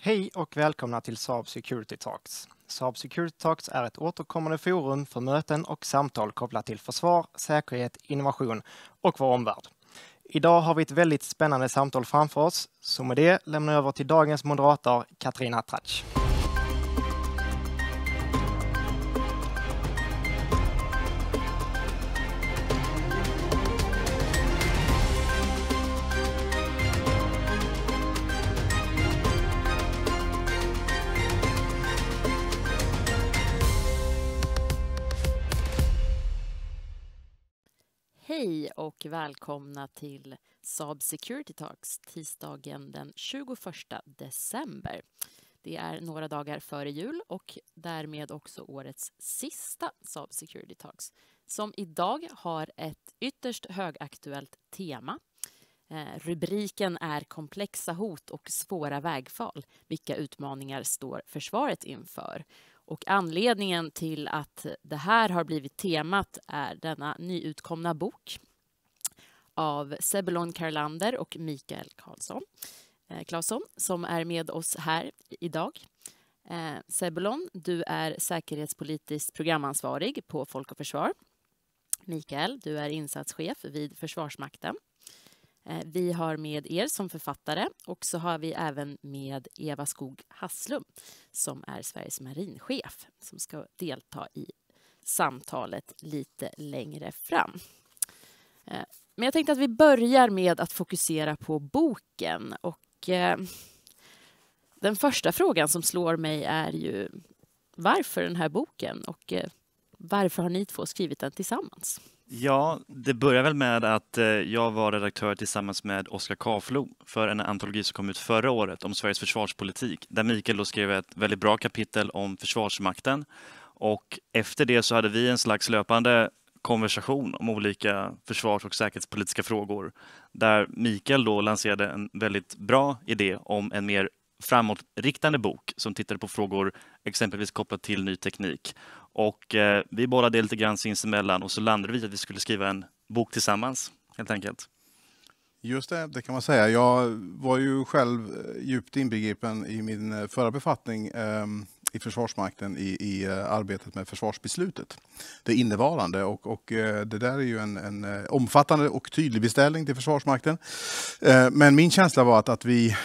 Hej och välkomna till Saab Security Talks. Saab Security Talks är ett återkommande forum för möten och samtal kopplat till försvar, säkerhet, innovation och vår omvärld. Idag har vi ett väldigt spännande samtal framför oss, så med det lämnar jag över till dagens moderator Katarina Tratsch. och välkomna till Saab Security Talks tisdagen den 21 december. Det är några dagar före jul och därmed också årets sista Saab Security Talks som idag har ett ytterst högaktuellt tema. Eh, rubriken är Komplexa hot och svåra vägfall. Vilka utmaningar står försvaret inför? Och anledningen till att det här har blivit temat är denna nyutkomna bok av Sebulon Karlander och Mikael Karlsson, eh, Claesson som är med oss här idag. Eh, Sebulon, du är säkerhetspolitiskt programansvarig på Folk och Försvar. Mikael, du är insatschef vid Försvarsmakten. Eh, vi har med er som författare och så har vi även med Eva Skog Hasslum som är Sveriges marinchef som ska delta i samtalet lite längre fram. Eh, men jag tänkte att vi börjar med att fokusera på boken. Och, eh, den första frågan som slår mig är ju varför den här boken och eh, varför har ni två skrivit den tillsammans? Ja, det börjar väl med att eh, jag var redaktör tillsammans med Oskar Kaflo för en antologi som kom ut förra året om Sveriges försvarspolitik där Mikael skrev ett väldigt bra kapitel om Försvarsmakten och efter det så hade vi en slags löpande konversation om olika försvars och säkerhetspolitiska frågor där Mikael då lanserade en väldigt bra idé om en mer framåtriktande bok som tittade på frågor exempelvis kopplat till ny teknik. Och eh, vi bollade lite grann sinsemellan och så landade vi att vi skulle skriva en bok tillsammans helt enkelt. Just det, det kan man säga. Jag var ju själv eh, djupt inbegripen i min eh, förra befattning. Ehm, i Försvarsmakten i, i eh, arbetet med försvarsbeslutet. Det innevarande och, och eh, det där är ju en, en, eh, omfattande och tydlig beställning till Försvarsmakten. Men min känsla var att, att vi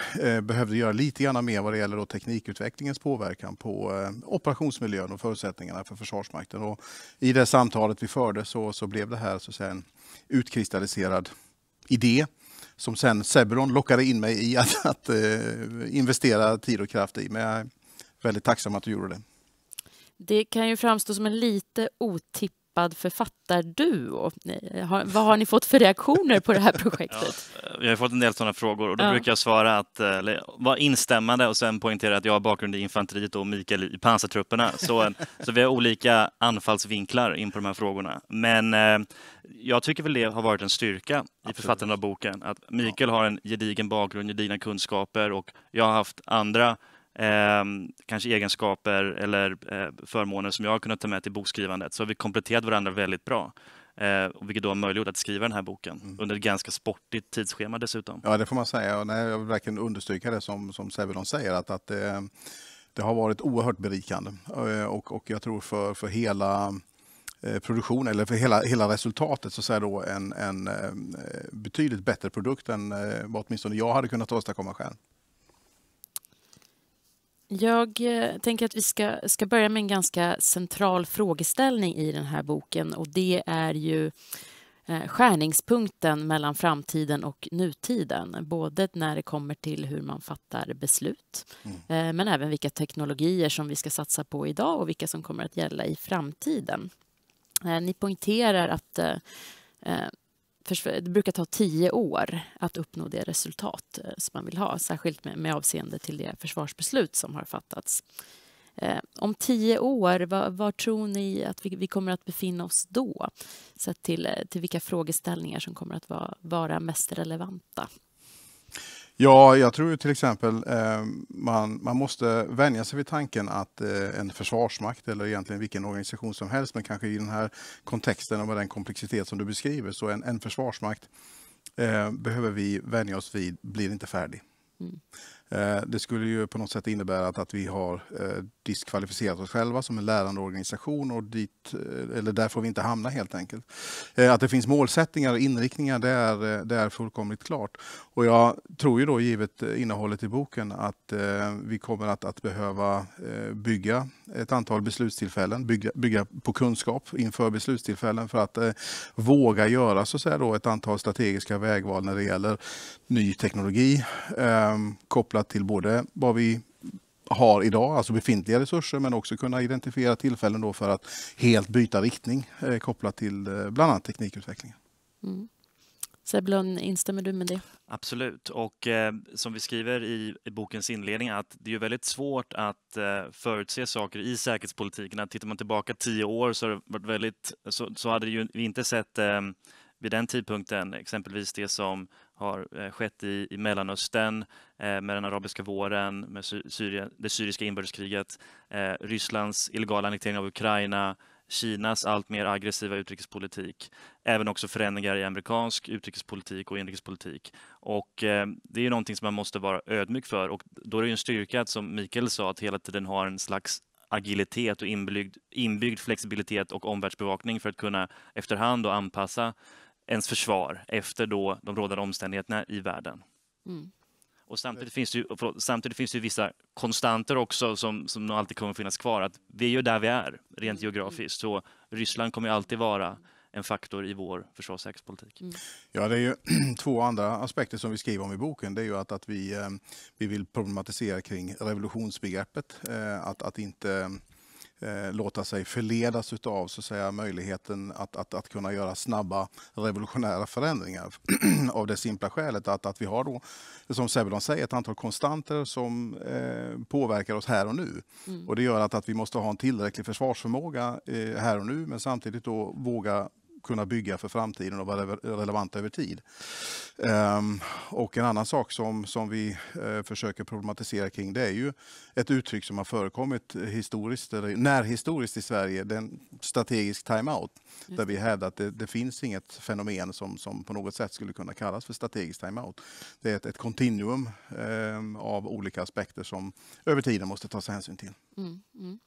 behövde göra lite grann mer vad det gäller teknikutvecklingens påverkan på operationsmiljön och förutsättningarna för Försvarsmakten. Och I det samtalet vi förde så, så blev det här så att säga, en utkristalliserad idé som sen Sebron lockade in mig i att, att investera tid och kraft i. Men jag, väldigt tacksam att du gjorde det. Det kan ju framstå som en lite otippad författarduo. vad har ni fått för reaktioner på det här projektet? Ja, eh, vi har fått en del sådana frågor och då ja. brukar jag svara att eh, vara instämmande och sen poängtera att jag har bakgrund i infanteriet och Mikael i pansartrupperna. Så, eh, så vi har olika anfallsvinklar in på de här frågorna. Men jag tycker väl det har varit en styrka i författandet av boken. Att Mikael ja. har en gedigen bakgrund, gedigna kunskaper och jag har haft andra eh, kanske egenskaper eller eh, förmåner som jag har kunnat ta med till bokskrivandet. Så har vi kompletterat varandra väldigt bra. Eh, vilket då har möjliggjort att skriva den här boken mm. under ett ganska sportigt tidsschema dessutom. Ja, det får man säga. Och jag vill verkligen understryka det som, som Sebelon säger, att, att eh, det har varit oerhört berikande. Eh, och, och jag tror för, för hela eh, produktion eller för hela, hela resultatet så säger då en, en eh, betydligt bättre produkt än vad åtminstone jag hade kunnat åstadkomma själv. Jag eh, tänker att vi ska, ska börja med en ganska central frågeställning i den här boken och det är ju eh, skärningspunkten mellan framtiden och nutiden, både när det kommer till hur man fattar beslut, mm. Eh, men även vilka teknologier som vi ska satsa på idag och vilka som kommer att gälla i framtiden. Ni poängterar att det brukar ta tio år att uppnå det resultat eh, som man vill ha, särskilt med, med avseende till det försvarsbeslut som har fattats. Eh, om tio år, var, tror ni att vi, vi, kommer att befinna oss då? Sett till, eh, till vilka frågeställningar som kommer att vara, vara mest relevanta? Ja, jag tror till exempel eh, man, man måste vänja sig vid tanken att eh, en försvarsmakt eller egentligen vilken organisation som helst, men kanske i den här kontexten och med den komplexitet som du beskriver, så en, en försvarsmakt eh, behöver vi vänja oss vid, blir inte färdig. Mm. Eh, det skulle ju på något sätt innebära att, att vi har eh, diskvalificerat oss själva som en lärande organisation och dit, eh, eller där får vi inte hamna helt enkelt. Att det finns målsättningar och inriktningar, det är, det är fullkomligt klart. Och jag tror ju då givet innehållet i boken att vi kommer att, att behöva bygga ett antal beslutstillfällen, bygga, bygga på kunskap inför beslutstillfällen för att våga göra så att säga då, ett antal strategiska vägval när det gäller ny teknologi kopplat till både vad vi har idag, alltså befintliga resurser, men också kunna identifiera tillfällen då för att helt byta riktning eh, kopplat till eh, bland annat teknikutvecklingen. Mm. Seblon, instämmer du med det? Absolut, och eh, som vi skriver i, i, bokens inledning att det är väldigt svårt att eh, förutse saker i säkerhetspolitiken. Att tittar man tillbaka tio år så, varit väldigt, så, så hade vi inte sett eh, vid den tidpunkten exempelvis det som har eh, skett i, i Mellanöstern eh, med den arabiska våren, med Syrien, det syriska inbördeskriget, eh, Rysslands illegala annektering av Ukraina, Kinas allt mer aggressiva utrikespolitik, även också förändringar i amerikansk utrikespolitik och inrikespolitik. Och eh, det är någonting som man måste vara ödmjuk för och då är det en styrka att, som Mikael sa, att hela tiden ha en slags agilitet och inbyggd, inbyggd flexibilitet och omvärldsbevakning för att kunna efterhand anpassa ens försvar efter då de rådande omständigheterna i världen. Mm. Och samtidigt finns, det ju, förlåt, samtidigt finns det vissa konstanter också som, som alltid kommer finnas kvar. Att vi är ju där vi är, rent mm. geografiskt. Så Ryssland kommer alltid vara en faktor i vår försvars och säkerhetspolitik. Mm. Ja, det är ju två andra aspekter som vi skriver om i boken. Det är ju att, att vi, eh, vi vill problematisera kring revolutionsbegreppet. Eh, att, att inte Eh, låta sig förledas av så att säga, möjligheten att, att, att kunna göra snabba revolutionära förändringar av det simpla skälet att, att vi har då, som Sebelon säger, ett antal konstanter som eh, påverkar oss här och nu. Mm. Och det gör att, att vi måste ha en tillräcklig försvarsförmåga eh, här och nu men samtidigt då våga kunna bygga för framtiden och vara relevanta över tid. Ehm, och en annan sak som, som vi eh, försöker problematisera kring det är ju ett uttryck som har förekommit historiskt, eller närhistoriskt i Sverige, den strategisk timeout. Där vi hävdar att det, det, finns inget fenomen som, som på något sätt skulle kunna kallas för strategisk timeout. Det är ett kontinuum ehm, av olika aspekter som över tiden måste tas hänsyn till. Mm, mm.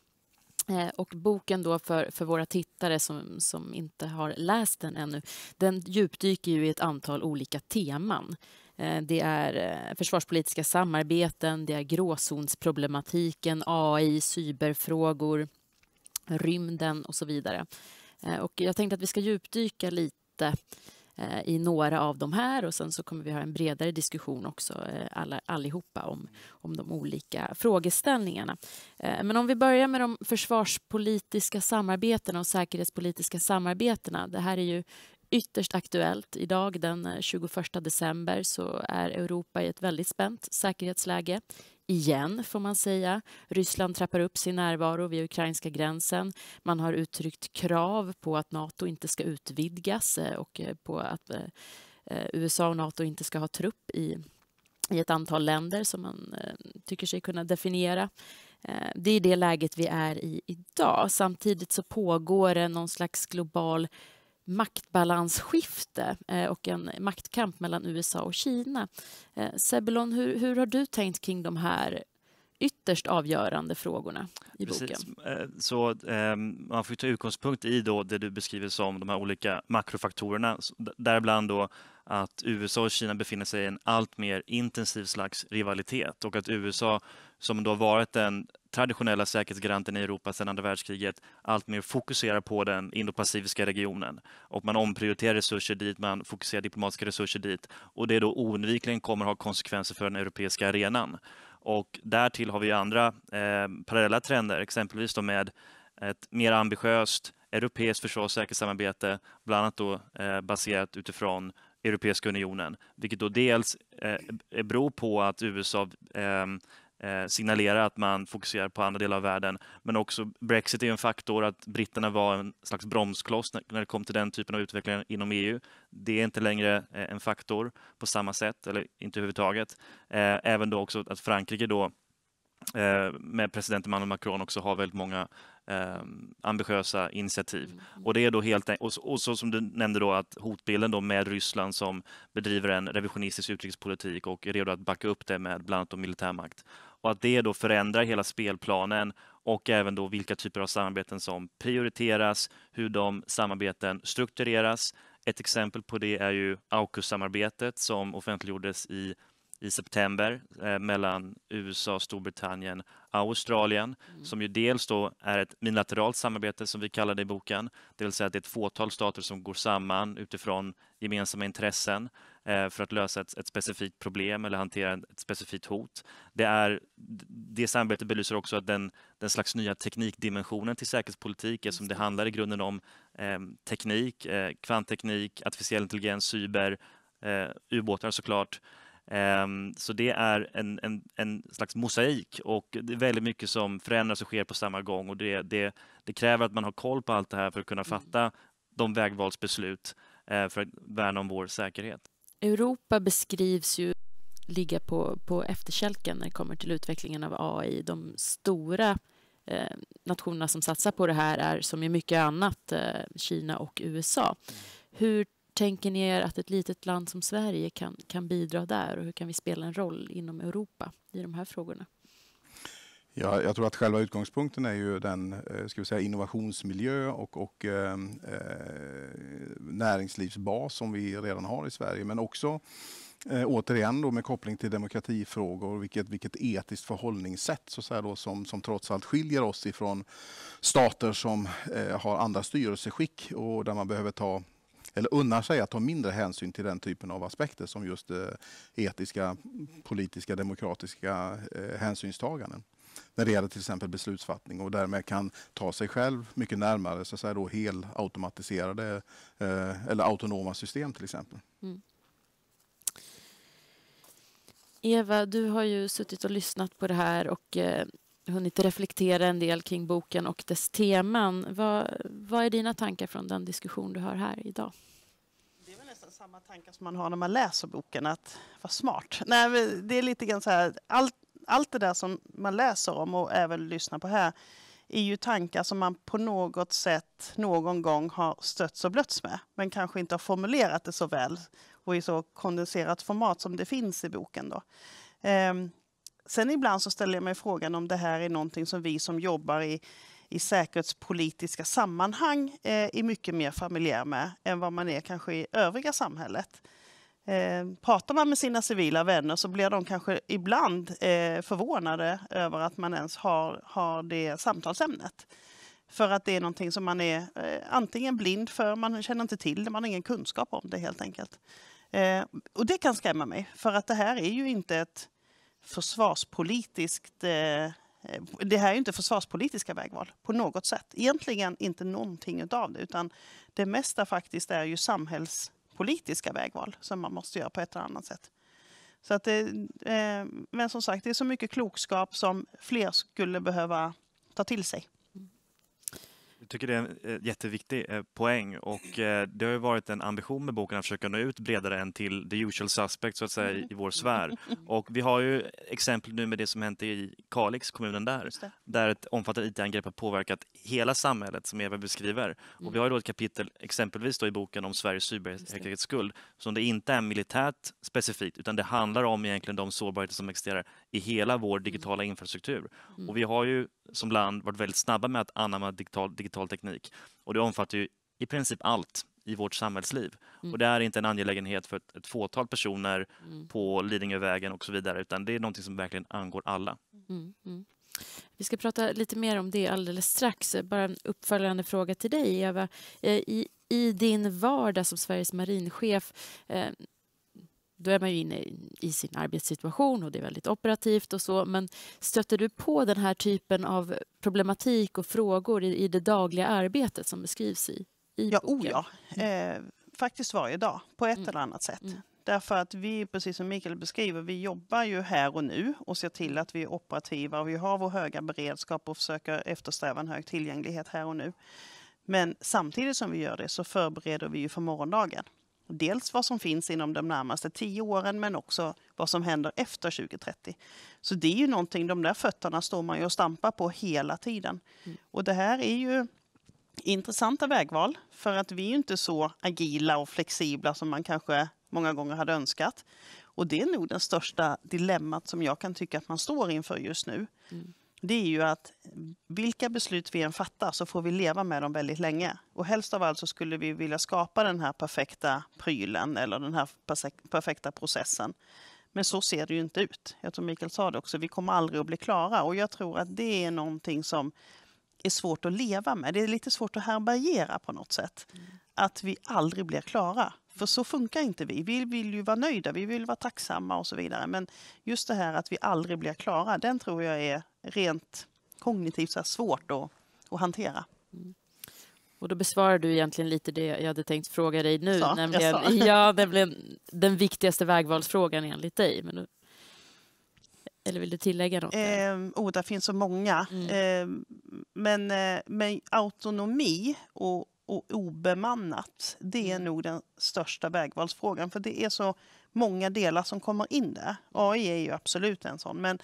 Eh, och boken då för, för våra tittare som, som inte har läst den ännu, den djupdyker ju i ett antal olika teman. Eh, det är eh, försvarspolitiska samarbeten, det är gråzonsproblematiken, AI, cyberfrågor, rymden och så vidare. Och jag tänkte att vi ska djupdyka lite Eh, i några av de här och sen så kommer vi ha en bredare diskussion också eh, alla, allihopa om, om de olika frågeställningarna. Eh, men om vi börjar med de försvarspolitiska samarbetena och säkerhetspolitiska samarbetena. Det här är ju ytterst aktuellt. Idag den 21 december så är Europa i ett väldigt spänt säkerhetsläge igen, får man säga. Ryssland trappar upp sin närvaro vid ukrainska gränsen. Man har uttryckt krav på att Nato inte ska utvidgas eh, och eh, på att eh, USA och Nato inte ska ha trupp i, i ett antal länder som man tycker sig kunna definiera. Det är det läget vi är i idag. Samtidigt så pågår det någon slags global maktbalansskifte eh, och en maktkamp mellan USA och Kina. Sebulon, eh, hur, hur har du tänkt kring de här ytterst avgörande frågorna i boken. Eh, så, ehm, man får ta utgångspunkt i då det du beskriver som de här olika makrofaktorerna, däribland då att USA och Kina befinner sig i en allt mer intensiv slags rivalitet och att USA, som då varit den traditionella säkerhetsgaranten i Europa sedan andra världskriget, allt mer fokuserar på den indopacifiska regionen. Och man omprioriterar resurser dit, man fokuserar diplomatiska resurser dit och det då oundvikligen kommer ha konsekvenser för den europeiska arenan. Och därtill har vi andra eh, parallella trender, exempelvis då med ett mer ambitiöst europeiskt försvars och säkerhetssamarbete, bland annat då, eh, baserat utifrån Europeiska unionen, vilket då dels eh, beror på att USA ehm, eh, signalerar att man fokuserar på andra delar av världen. Men också Brexit är en faktor, att britterna var en slags bromskloss när det kom till den typen av utveckling inom EU. Det är inte längre eh, en faktor på samma sätt, eller inte överhuvudtaget. Eh, även då också att Frankrike då eh, med president Emmanuel Macron också har väldigt många eh, ambitiösa initiativ. Mm, mm. Och det är då helt och så, och så som du nämnde då att hotbilden då med Ryssland som bedriver en revisionistisk utrikespolitik och är redo att backa upp det med bland annat militärmakt. Och att det då förändrar hela spelplanen och även då vilka typer av samarbeten som prioriteras, hur de samarbeten struktureras. Ett exempel på det är ju AUKUS-samarbetet som offentliggjordes i i september eh, mellan USA, Storbritannien och Australien mm. som ju dels då är ett unilateralt samarbete som vi kallar det i boken. Det vill säga att det är ett fåtal stater som går samman utifrån gemensamma intressen eh, för att lösa ett, ett, specifikt problem eller hantera ett specifikt hot. Det, är, det samarbetet belyser också att den, den slags nya teknikdimensionen till säkerhetspolitik som det handlar i grunden om eh, teknik, eh, kvantteknik, artificiell intelligens, cyber, eh, ubåtar såklart Ehm, så det är en, en, en, slags mosaik och det är väldigt mycket som förändras och sker på samma gång och det, det, det kräver att man har koll på allt det här för att kunna mm. fatta de vägvalsbeslut eh, för att värna om vår säkerhet. Europa beskrivs ju ligga på, på efterkälken när det kommer till utvecklingen av AI. De stora eh, nationerna som satsar på det här är som i mycket annat eh, Kina och USA. Mm. Hur tänker ni er att ett litet land som Sverige kan, kan bidra där och hur kan vi spela en roll inom Europa i de här frågorna? Ja, jag tror att själva utgångspunkten är ju den eh, ska vi säga, innovationsmiljö och, och ehm, eh, näringslivsbas som vi redan har i Sverige. Men också eh, återigen då med koppling till demokratifrågor, vilket, vilket etiskt förhållningssätt så då, som, som trots allt skiljer oss ifrån stater som eh, har andra styrelseskick och där man behöver ta eller unnar sig att ta mindre hänsyn till den typen av aspekter som just eh, etiska, politiska, demokratiska eh, hänsynstaganden när det gäller till exempel beslutsfattning och därmed kan ta sig själv mycket närmare så att säga då helautomatiserade eh, eller autonoma system till exempel. Mm. Eva, du har ju suttit och lyssnat på det här och eh, hunnit reflektera en del kring boken och dess teman. Vad, vad är dina tankar från den diskussion du har här idag? Det är väl nästan samma tankar som man har när man läser boken, att vara smart. Nej, det är lite grann så här, allt, allt det där som man läser om och även lyssnar på här är ju tankar som man på något sätt någon gång har stötts och blötts med men kanske inte har formulerat det så väl och i så kondenserat format som det finns i boken. Då. Ehm, Sen ibland så ställer jag mig frågan om det här är någonting som vi som jobbar i, i säkerhetspolitiska sammanhang eh, är mycket mer familjär med än vad man är kanske i övriga samhället. Eh, pratar man med sina civila vänner så blir de kanske ibland eh, förvånade över att man ens har, har det samtalsämnet. För att det är någonting som man är antingen blind för, man känner inte till det, man har ingen kunskap om det helt enkelt. och det kan skrämma mig, för att det här är ju inte ett försvarspolitiskt eh, eh, det här är ju inte försvarspolitiska vägval på något sätt. Egentligen inte någonting av det, utan det mesta faktiskt är ju samhällspolitiska vägval som man måste göra på ett eller annat sätt. Så att det, eh, men som sagt, det är så mycket klokskap som fler skulle behöva ta till sig. Jag tycker det är en eh, jätteviktig eh, poäng och eh, det har ju varit en ambition med boken att försöka nå ut bredare än till the usual suspect så att säga i vår sfär. Mm. Och vi har ju exempel nu med det som hänt i Kalix, kommunen där, där ett omfattande IT-angrepp har påverkat hela samhället som Eva beskriver. Och vi har ju då ett kapitel exempelvis då i boken om Sveriges cybersäkerhetsskuld som det inte är militärt specifikt utan det handlar om egentligen de sårbarheter som existerar i hela vår mm. digitala infrastruktur. Mm. Och vi har ju som land varit väldigt snabba med att anamma digital, digital teknik och det omfattar ju i princip allt i vårt samhällsliv. Mm. Och det är inte en angelägenhet för ett, ett fåtal personer mm. på Lidingövägen och så vidare, utan det är någonting som verkligen angår alla. Mm. mm. Vi ska prata lite mer om det alldeles strax. Bara en uppföljande fråga till dig, Eva. Eh, I, i din vardag som Sveriges marinchef, eh, då är man ju inne i sin arbetssituation och det är väldigt operativt och så. Men stöter du på den här typen av problematik och frågor i, i det dagliga arbetet som beskrivs i, i ja, boken? Oh ja, mm. eh, faktiskt varje dag på ett mm. eller annat sätt. Mm. Därför att vi, precis som Mikael beskriver, vi jobbar ju här och nu och ser till mm. att vi är operativa och vi har vår höga beredskap och försöker eftersträva en hög tillgänglighet här och nu. Men samtidigt som vi gör det så förbereder vi ju för morgondagen. Dels vad som finns inom de närmaste tio åren men också vad som händer efter 2030. Så det är ju någonting, de där fötterna står man ju och stampar på hela tiden. Mm. Och det här är ju intressanta vägval för att vi är ju inte så agila och flexibla som man kanske många gånger hade önskat. Och det är nog det största dilemmat som jag kan tycka att man står inför just nu. Mm det är ju att vilka beslut vi än fattar så får vi leva med dem väldigt länge. Och helst av allt så skulle vi vilja skapa den här perfekta prylen eller den här perfekta processen. Men så ser det ju inte ut. Jag tror Mikael sa det också, vi kommer aldrig att bli klara. Och jag tror att det är någonting som är svårt att leva med. Det är lite svårt att härbärgera på något sätt. Mm. Att vi aldrig blir klara. För så funkar inte vi. Vi vill ju vara nöjda, vi vill vara tacksamma och så vidare. Men just det här att vi aldrig blir klara, den tror jag är rent kognitivt så svårt att, att hantera. Mm. Och då besvarar du egentligen lite det jag hade tänkt fråga dig nu, så, nämligen, ja, nämligen den viktigaste vägvalsfrågan enligt dig. Men du, eller vill du tillägga något? Där? Eh, oh, där finns så många. Mm. Ehm, eh, men, eh, autonomi och, och obemannat, det är mm. nog den största vägvalsfrågan. För det är så många delar som kommer in där. AI är ju absolut en sån, men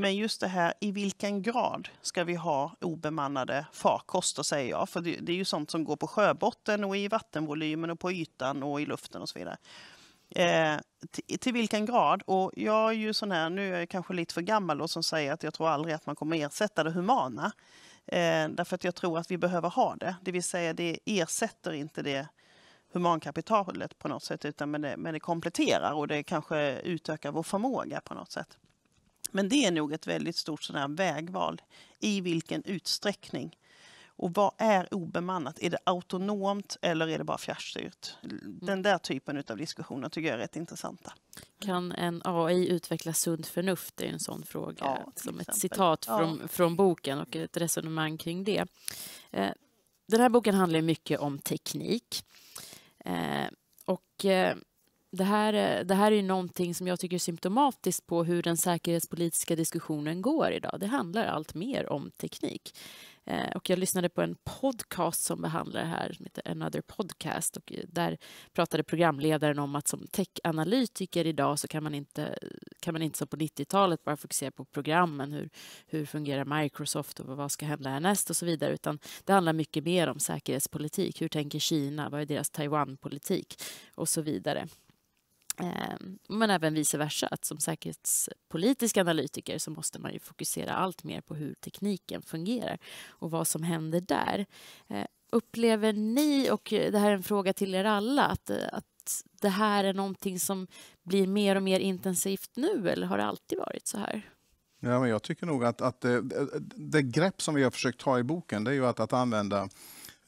men just det här, i vilken grad ska vi ha obemannade farkoster, säger jag. För det är ju sånt som går på sjöbotten och i vattenvolymen och på ytan och i luften och så vidare. Eh, till, till, vilken grad? Och jag är ju sån här, nu är jag kanske lite för gammal och som säger att jag tror aldrig att man kommer ersätta det humana. Eh, därför att jag tror att vi behöver ha det. Det vill säga, det ersätter inte det humankapitalet på något sätt, utan men det, men det kompletterar och det kanske utökar vår förmåga på något sätt. Men det är nog ett väldigt stort sådär vägval. I vilken utsträckning? Och vad är obemannat? Är det autonomt eller är det bara fjärrstyrt? Mm. Den där typen av diskussioner tycker jag är rätt intressanta. Kan en AI utveckla sunt förnuft? Det är en sån fråga. Ja, som exempel. ett citat från, från boken och ett resonemang kring det. Eh, den här boken handlar mycket om teknik. Eh, och eh, det här, eh, det här är ju någonting som jag tycker är symptomatiskt på hur den säkerhetspolitiska diskussionen går idag. Det handlar allt mer om teknik. Eh, och jag lyssnade på en podcast som behandlar det här, som heter Another Podcast. Och eh, där pratade programledaren om att som techanalytiker idag så kan man inte, kan man inte som på 90-talet bara fokusera på programmen, hur, hur fungerar Microsoft och vad ska hända härnäst och så vidare, utan det handlar mycket mer om säkerhetspolitik. Hur tänker Kina? Vad är deras Taiwan-politik? Och så vidare. Ehm, men även vice versa, att som säkerhetspolitisk analytiker så måste man ju fokusera allt mer på hur tekniken fungerar och vad som händer där. Ehm, upplever ni, och det här är en fråga till er alla, att, att det här är någonting som blir mer och mer intensivt nu eller har det alltid varit så här? Ja, men jag tycker nog att, att det, det, grepp som vi har försökt ta i boken det är ju att, att använda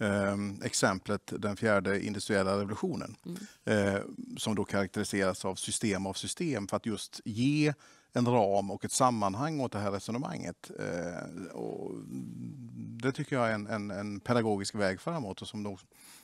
eh, exemplet den fjärde industriella revolutionen mm. eh, som då karaktäriseras av system av system för att just ge en ram och ett sammanhang åt det här resonemanget. Eh, det tycker jag är en, en, en, pedagogisk väg framåt och som nog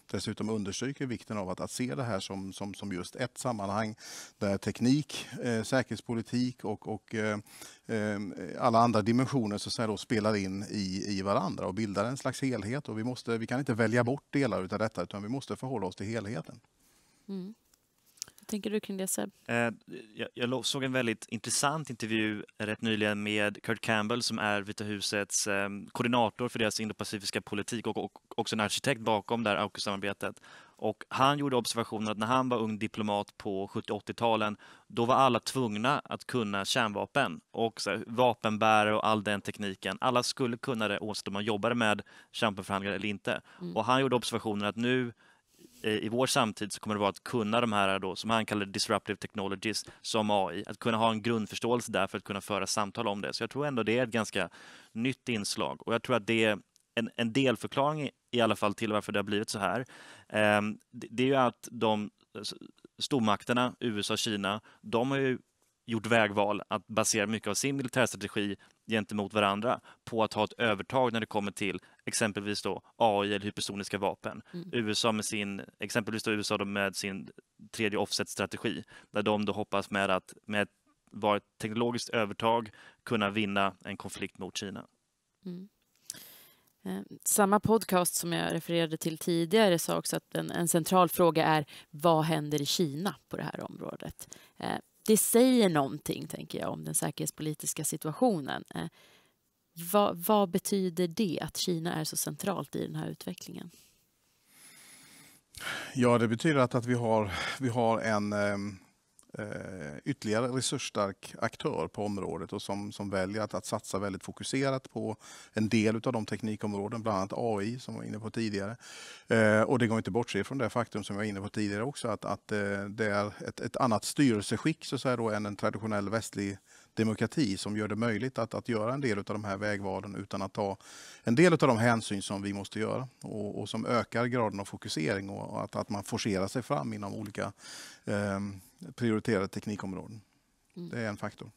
dessutom understryker vikten av att, att se det här som, som, som just ett sammanhang där teknik, eh, säkerhetspolitik och, och eh, eh alla andra dimensioner så då, spelar in i, i varandra och bildar en slags helhet. Och vi, måste, vi kan inte välja bort delar av detta utan vi måste förhålla oss till helheten. Mm. Vad tänker du kring det Seb? Eh, jag såg en väldigt intressant intervju rätt nyligen med Kurt Campbell som är Vita husets ehm, koordinator för deras indopacifiska politik och också en arkitekt bakom det här AUKUS-samarbetet. Och han gjorde observationen att när han var ung diplomat på 70 80-talen, då var alla tvungna att kunna kärnvapen och så här, vapenbärare och all den tekniken. Alla skulle kunna det oavsett om man jobbade med kärnvapenförhandlingar eller inte. Mm. Och han gjorde observationen att nu Eh, i vår samtid så kommer det vara att kunna de här eh, då, som han kallar disruptive technologies som AI, att kunna ha en grundförståelse där för att kunna föra samtal om det. Så jag tror ändå det är ett ganska nytt inslag och jag tror att det är en, en delförklaring i alla fall till varför det har blivit så här. Ehm, det är ju att de stormakterna, USA och Kina, de har ju gjort vägval att basera mycket av sin militärstrategi gentemot varandra på att ha ett övertag när det kommer till exempelvis då AI eller hypersoniska vapen. Mm. USA med sin, exempelvis då USA då med sin tredje offset-strategi där de då hoppas med att med vara ett teknologiskt övertag kunna vinna en konflikt mot Kina. Mm. Eh, samma podcast som jag refererade till tidigare sa också att en, en, central fråga är vad händer i Kina på det här området? Eh, det säger någonting, tänker jag, om den säkerhetspolitiska situationen. Eh, vad, vad, betyder det att Kina är så centralt i den här utvecklingen? Ja, det betyder att, att vi, har, vi har en ehm, Eh, ytterligare resursstark aktör på området och som, som väljer att, att satsa väldigt fokuserat på en del av de teknikområden, bland annat AI som vi var inne på tidigare. Eh, och det går inte bortse från det faktum som jag var inne på tidigare också att, att eh, det är ett, ett annat styrelseskick så att säga då, än en traditionell västlig demokrati som gör det möjligt att, att göra en del av de här vägvalen utan att ta en del av de hänsyn som vi måste göra och, och som ökar graden av fokusering och, och att, att man forcerar sig fram inom olika eh, prioriterade teknikområden. Mm. Det är en faktor.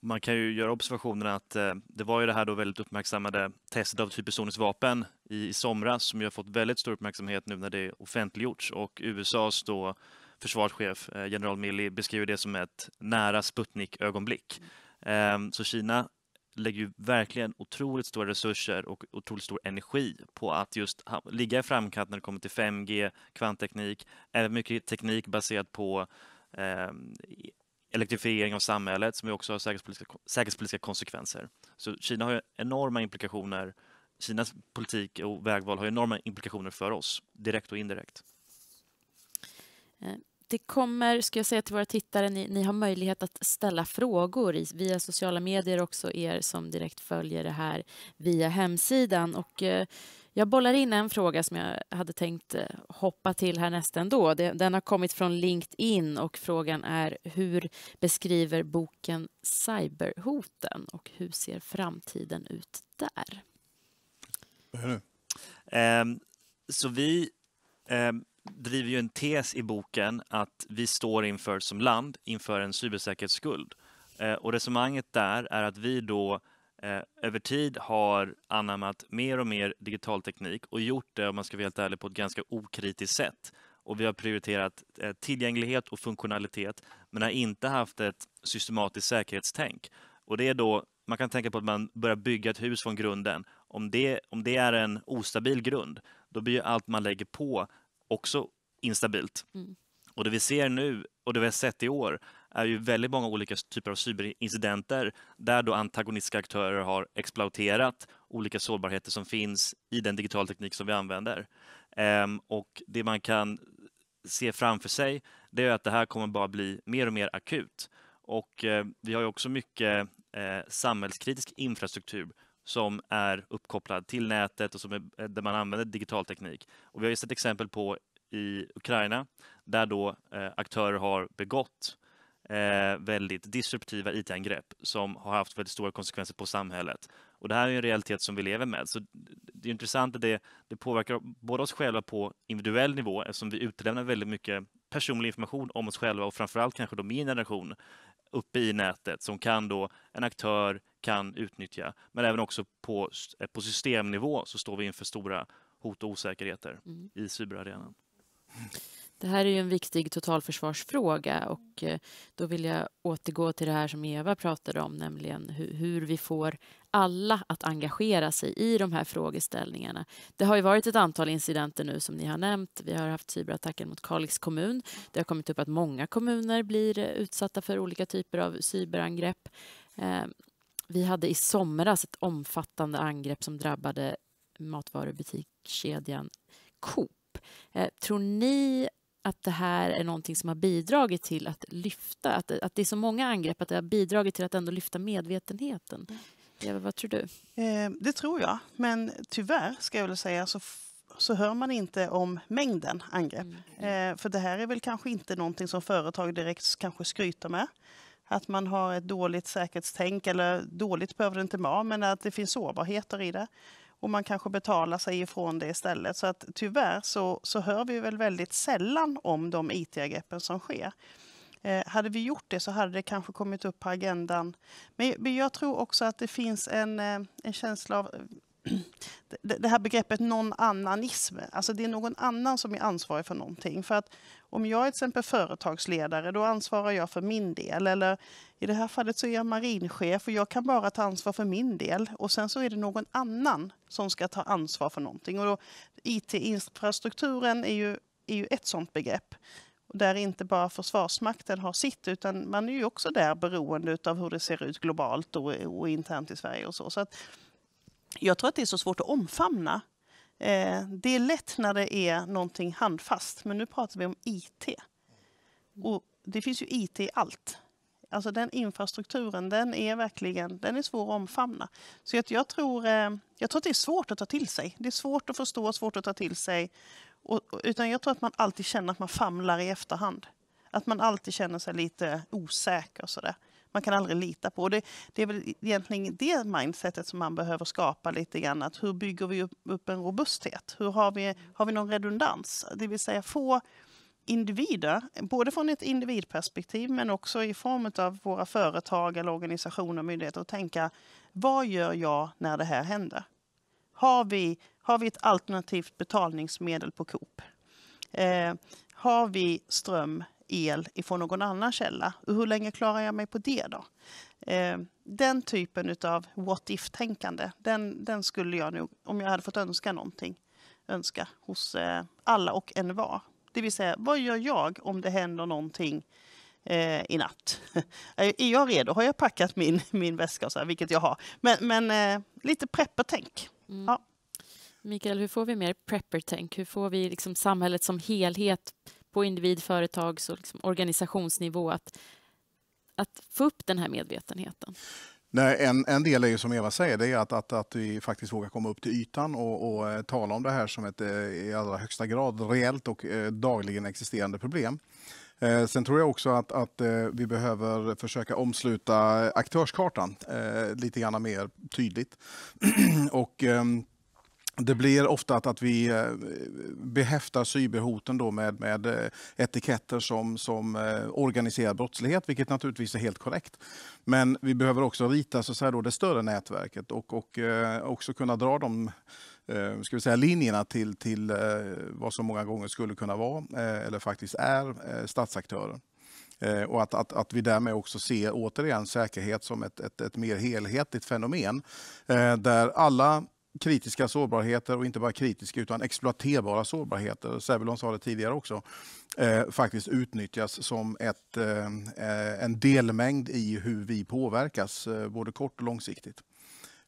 Man kan ju göra observationen att eh, det var ju det här då väldigt uppmärksammade testet av hypersoniskt vapen i, somras som ju har fått väldigt stor uppmärksamhet nu när det offentliggjorts och USAs då försvarschef eh, general Milley beskriver det som ett nära Sputnik-ögonblick. Mm. så Kina lägger ju verkligen otroligt stora resurser och otroligt stor energi på att just ligga i framkant när det kommer till 5G, kvantteknik, även mycket teknik baserat på Ehm, elektrifiering av samhället som också har säkerhetspolitiska, säkerhetspolitiska konsekvenser. Så Kina har ju enorma implikationer. Kinas politik och vägval har enorma implikationer för oss, direkt och indirekt. Eh, det kommer, ska jag säga till våra tittare, ni, ni har möjlighet att ställa frågor i, via sociala medier också, er som direkt följer det här via hemsidan. Och, eh, jag bollar in en fråga som jag hade tänkt eh, hoppa till här härnäst ändå. Den har kommit från LinkedIn och frågan är hur beskriver boken cyberhoten och hur ser framtiden ut där? Ehm, så vi ehm, driver ju en tes i boken att vi står inför som land inför en cybersäkerhetsskuld. Eh, och resonemanget där är att vi då Eh, över tid har anammat mer och mer digital teknik och gjort det, om man ska vara helt ärlig, på ett ganska okritiskt sätt. Och vi har prioriterat eh, tillgänglighet och funktionalitet men har inte haft ett systematiskt säkerhetstänk. Och det är då, man kan tänka på att man börjar bygga ett hus från grunden. Om det, om det är en ostabil grund, då blir allt man lägger på också instabilt. Mm. Och det vi ser nu och det vi har sett i år är ju väldigt många olika typer av cyberincidenter där då antagonistiska aktörer har exploaterat olika sårbarheter som finns i den digitala teknik som vi använder. Ehm, och det man kan se framför sig, det är att det här kommer bara bli mer och mer akut. Och eh, vi har ju också mycket eh, samhällskritisk infrastruktur som är uppkopplad till nätet och som är, eh, där man använder digital teknik. Och vi har ju sett exempel på i Ukraina där då aktörer har begått eh, väldigt disruptiva IT-angrepp som har haft väldigt stora konsekvenser på samhället. Och det här är en realitet som vi lever med. Så det är intressant att det, det påverkar både oss själva på individuell nivå eftersom vi utelämnar väldigt mycket personlig information om oss själva och framförallt kanske då min generation uppe i nätet som kan då en aktör kan utnyttja. Men även också på, eh, på systemnivå så står vi inför stora hot och osäkerheter mm. i cyberarenan. Det här är ju en viktig totalförsvarsfråga och eh, då vill jag återgå till det här som Eva pratade om, nämligen hur vi får alla att engagera sig i de här frågeställningarna. Det har ju varit ett antal incidenter nu som ni har nämnt. Vi har haft cyberattacken mot Kalix kommun. Det har kommit upp att många kommuner blir eh, utsatta för olika typer av cyberangrepp. Ehm, vi hade i somras ett omfattande angrepp som drabbade matvarubutikskedjan Coop. Eh, tror ni att det här är någonting som har bidragit till att lyfta, att, att det är så många angrepp att det har bidragit till att ändå lyfta medvetenheten. Mm. Eva, vad tror du? Eh, det tror jag, men tyvärr ska jag väl säga så, så hör man inte om mängden angrepp. Mm. Eh, för det här är väl kanske inte någonting som företag direkt kanske skryter med. Att man har ett dåligt säkerhetstänk, eller dåligt behöver det inte vara, men att det finns sårbarheter i det och man kanske betalar sig ifrån det istället. Så att tyvärr så, så hör vi väl väldigt sällan om de IT-angreppen som sker. Eh, hade vi gjort det så hade det kanske kommit upp på agendan. Men, men jag tror också att det finns en, eh, en känsla av det här begreppet någon annanism, alltså det är någon annan som är ansvarig för någonting. För att om jag är till exempel företagsledare, då ansvarar jag för min del. Eller i det här fallet så är jag marinchef och jag kan bara ta ansvar för min del. Och sen så är det någon annan som ska ta ansvar för någonting. Och IT-infrastrukturen är ju, är ju ett sådant begrepp där inte bara Försvarsmakten har sitt utan man är ju också där beroende av hur det ser ut globalt och, och internt i Sverige och så. så att, jag tror att det är så svårt att omfamna. Eh, det är lätt när det är någonting handfast, men nu pratar vi om IT. Och det finns ju IT i allt. Alltså den infrastrukturen, den är verkligen den är svår att omfamna. Så jag, tror, eh, jag tror att det är svårt att ta till sig. Det är svårt att förstå, svårt att ta till sig. Och, utan jag tror att man alltid känner att man famlar i efterhand. Att man alltid känner sig lite osäker. Sådär man kan aldrig lita på. Det, det är väl egentligen det mindsetet som man behöver skapa lite grann. Att hur bygger vi upp, upp en robusthet? Hur har vi, har vi någon redundans? Det vill säga få individer, både från ett individperspektiv men också i form av våra företag, eller organisationer och myndigheter att tänka vad gör jag när det här händer? Har vi, har vi ett alternativt betalningsmedel på Coop? Eh, har vi ström el ifrån någon annan källa. Och hur länge klarar jag mig på det då? Eh, den typen av what if-tänkande, den, den, skulle jag nog, om jag hade fått önska någonting, önska hos eh, alla och en var. Det vill säga, vad gör jag om det händer någonting eh, i natt? är jag redo? Har jag packat min, min väska? så här, vilket jag har. Men, men eh, lite prepper-tänk. Mm. Ja. Mikael, hur får vi mer prepper-tänk? Hur får vi liksom samhället som helhet på individ, företags och liksom organisationsnivå att, att få upp den här medvetenheten? Nej, en, en del är ju som Eva säger, det är att, att, att vi faktiskt vågar komma upp till ytan och, och eh, tala om det här som ett eh, i allra högsta grad reellt och eh, dagligen existerande problem. sen tror jag också att, att vi behöver försöka omsluta aktörskartan lite grann mer tydligt. och, ehm, det blir ofta att, att vi eh, behäftar cyberhoten då med, med eh, etiketter som, som eh, organiserad brottslighet, vilket naturligtvis är helt korrekt. Men vi behöver också rita så så då, det större nätverket och, och också kunna dra de ska vi säga, linjerna till, till vad som många gånger skulle kunna vara, eller faktiskt är, statsaktörer. Och att, att, att vi därmed också ser återigen säkerhet som ett, ett, ett mer helhetligt fenomen där alla kritiska sårbarheter och inte bara kritiska utan exploaterbara sårbarheter, Sävelon sa det tidigare också, eh, faktiskt utnyttjas som ett, eh, eh, en delmängd i hur vi påverkas, eh, både kort och långsiktigt.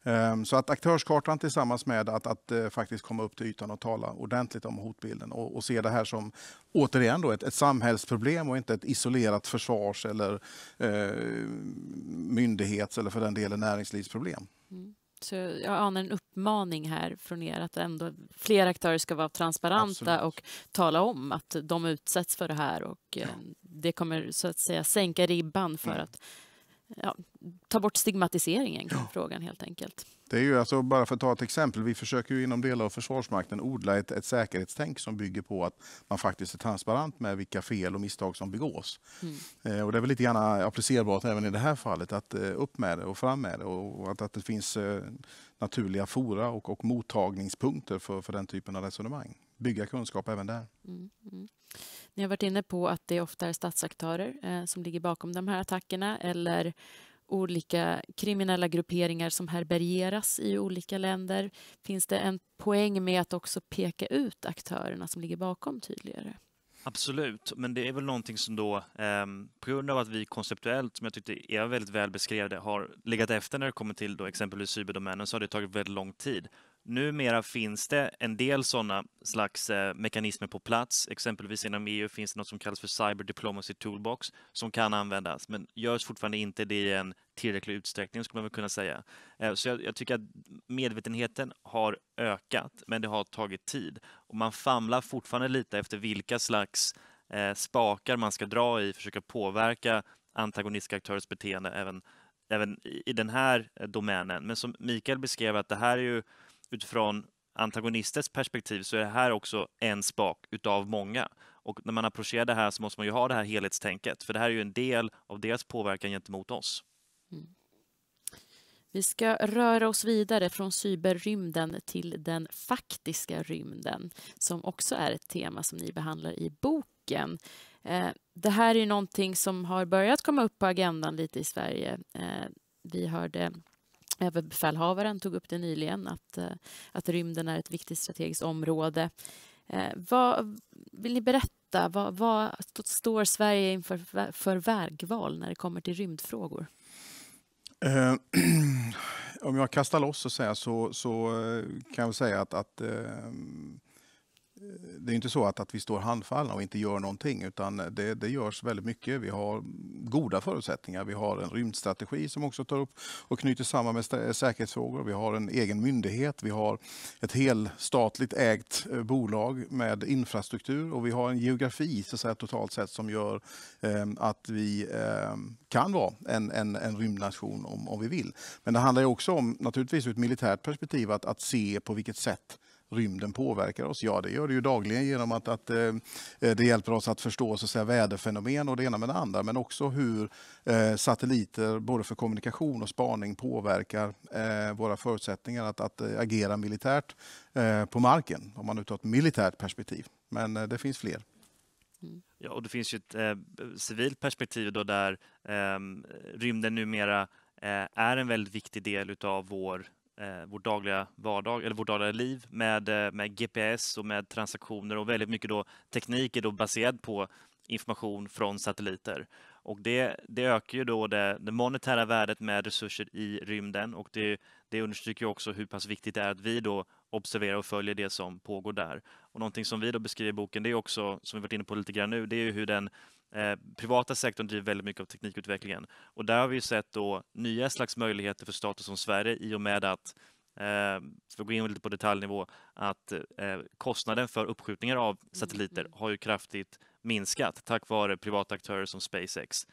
Ehm, så att aktörskartan tillsammans med att, att, eh, faktiskt komma upp till ytan och tala ordentligt om hotbilden och, och se det här som återigen då ett, ett samhällsproblem och inte ett isolerat försvars eller eh, myndighets eller för den delen näringslivsproblem. Mm. Så jag anar en uppmaning här från er att ändå fler aktörer ska vara transparenta Absolut. och tala om att de utsätts för det här och ja. Eh, det kommer så att säga sänka ribban för mm. att ja, ta bort stigmatiseringen kring ja. frågan helt enkelt. Det är ju alltså, bara för att ta ett exempel, vi försöker ju inom delar av Försvarsmakten odla ett, ett säkerhetstänk som bygger på att man faktiskt är transparent med vilka fel och misstag som begås. Mm. Eh, och det är väl lite grann applicerbart även i det här fallet, att eh, upp med det och fram med det och, och att, att det finns eh, naturliga fora och, och mottagningspunkter för, för den typen av resonemang. Bygga kunskap även där. Mm, mm. Ni har varit inne på att det ofta är statsaktörer eh, som ligger bakom de här attackerna eller olika kriminella grupperingar som härbärgeras i olika länder. Finns det en poäng med att också peka ut aktörerna som ligger bakom tydligare? Absolut, men det är väl någonting som då, eh, på grund av att vi konceptuellt, som jag tyckte Eva väldigt väl beskrev det, har legat efter när det kommer till då exempelvis cyberdomänen, så har det tagit väldigt lång tid. Numera finns det en del sådana slags eh, mekanismer på plats. Exempelvis inom EU finns det något som kallas för Cyber Diplomacy Toolbox som kan användas, men görs fortfarande inte det i en tillräcklig utsträckning skulle man väl kunna säga. Eh, så jag, jag tycker att medvetenheten har ökat, men det har tagit tid och man famlar fortfarande lite efter vilka slags eh, spakar man ska dra i, försöka påverka antagonistiska aktörers beteende även, även i den här domänen. Men som Mikael beskrev, att det här är ju utifrån antagonistens perspektiv så är det här också en spak utav många. Och när man approcherar det här så måste man ju ha det här helhetstänket, för det här är ju en del av deras påverkan gentemot oss. Mm. Vi ska röra oss vidare från cyberrymden till den faktiska rymden som också är ett tema som ni behandlar i boken. Eh, det här är någonting som har börjat komma upp på agendan lite i Sverige. Eh, vi hörde Överbefälhavaren tog upp det nyligen, att, eh, att rymden är ett viktigt strategiskt område. Eh, vad, vill ni berätta, vad, vad står Sverige inför för, vägval när det kommer till rymdfrågor? Eh, om jag kastar loss och säger så, så kan jag säga att, att det är inte så att, att vi står handfallna och inte gör någonting utan det, det görs väldigt mycket. Vi har goda förutsättningar. Vi har en rymdstrategi som också tar upp och knyter samman med säkerhetsfrågor. Vi har en egen myndighet. Vi har ett helstatligt ägt eh, bolag med infrastruktur och vi har en geografi så att säga, totalt sett som gör eh, att vi eh, kan vara en, en, en rymdnation om, om vi vill. Men det handlar också om, naturligtvis ur ett militärt perspektiv, att, att se på vilket sätt rymden påverkar oss? Ja, det gör det ju dagligen genom att, att eh, det hjälper oss att förstå så att säga, väderfenomen och det ena med det andra, men också hur eh, satelliter, både för kommunikation och spaning, påverkar eh, våra förutsättningar att, att agera militärt på marken, om man nu tar ett militärt perspektiv. Men det finns fler. Mm. Ja, och det finns ju ett civilt perspektiv då där ehm, rymden numera är en väldigt viktig del av vår eh, vår dagliga vardag eller vårt dagliga liv med, eh, med GPS och med transaktioner och väldigt mycket då teknik är då baserad på information från satelliter. Och det, det ökar ju då det, det, monetära värdet med resurser i rymden och det, det understryker också hur pass viktigt det är att vi då observerar och följer det som pågår där. Och någonting som vi då beskriver i boken, det är också, som vi varit inne på lite grann nu, det är ju hur den Eh, privata sektorn driver väldigt mycket av teknikutvecklingen och där har vi sett då nya slags möjligheter för stater som Sverige i och med att eh, för att gå in lite på detaljnivå, att eh, kostnaden för uppskjutningar av mm, satelliter mm. har ju kraftigt minskat tack vare privata aktörer som SpaceX.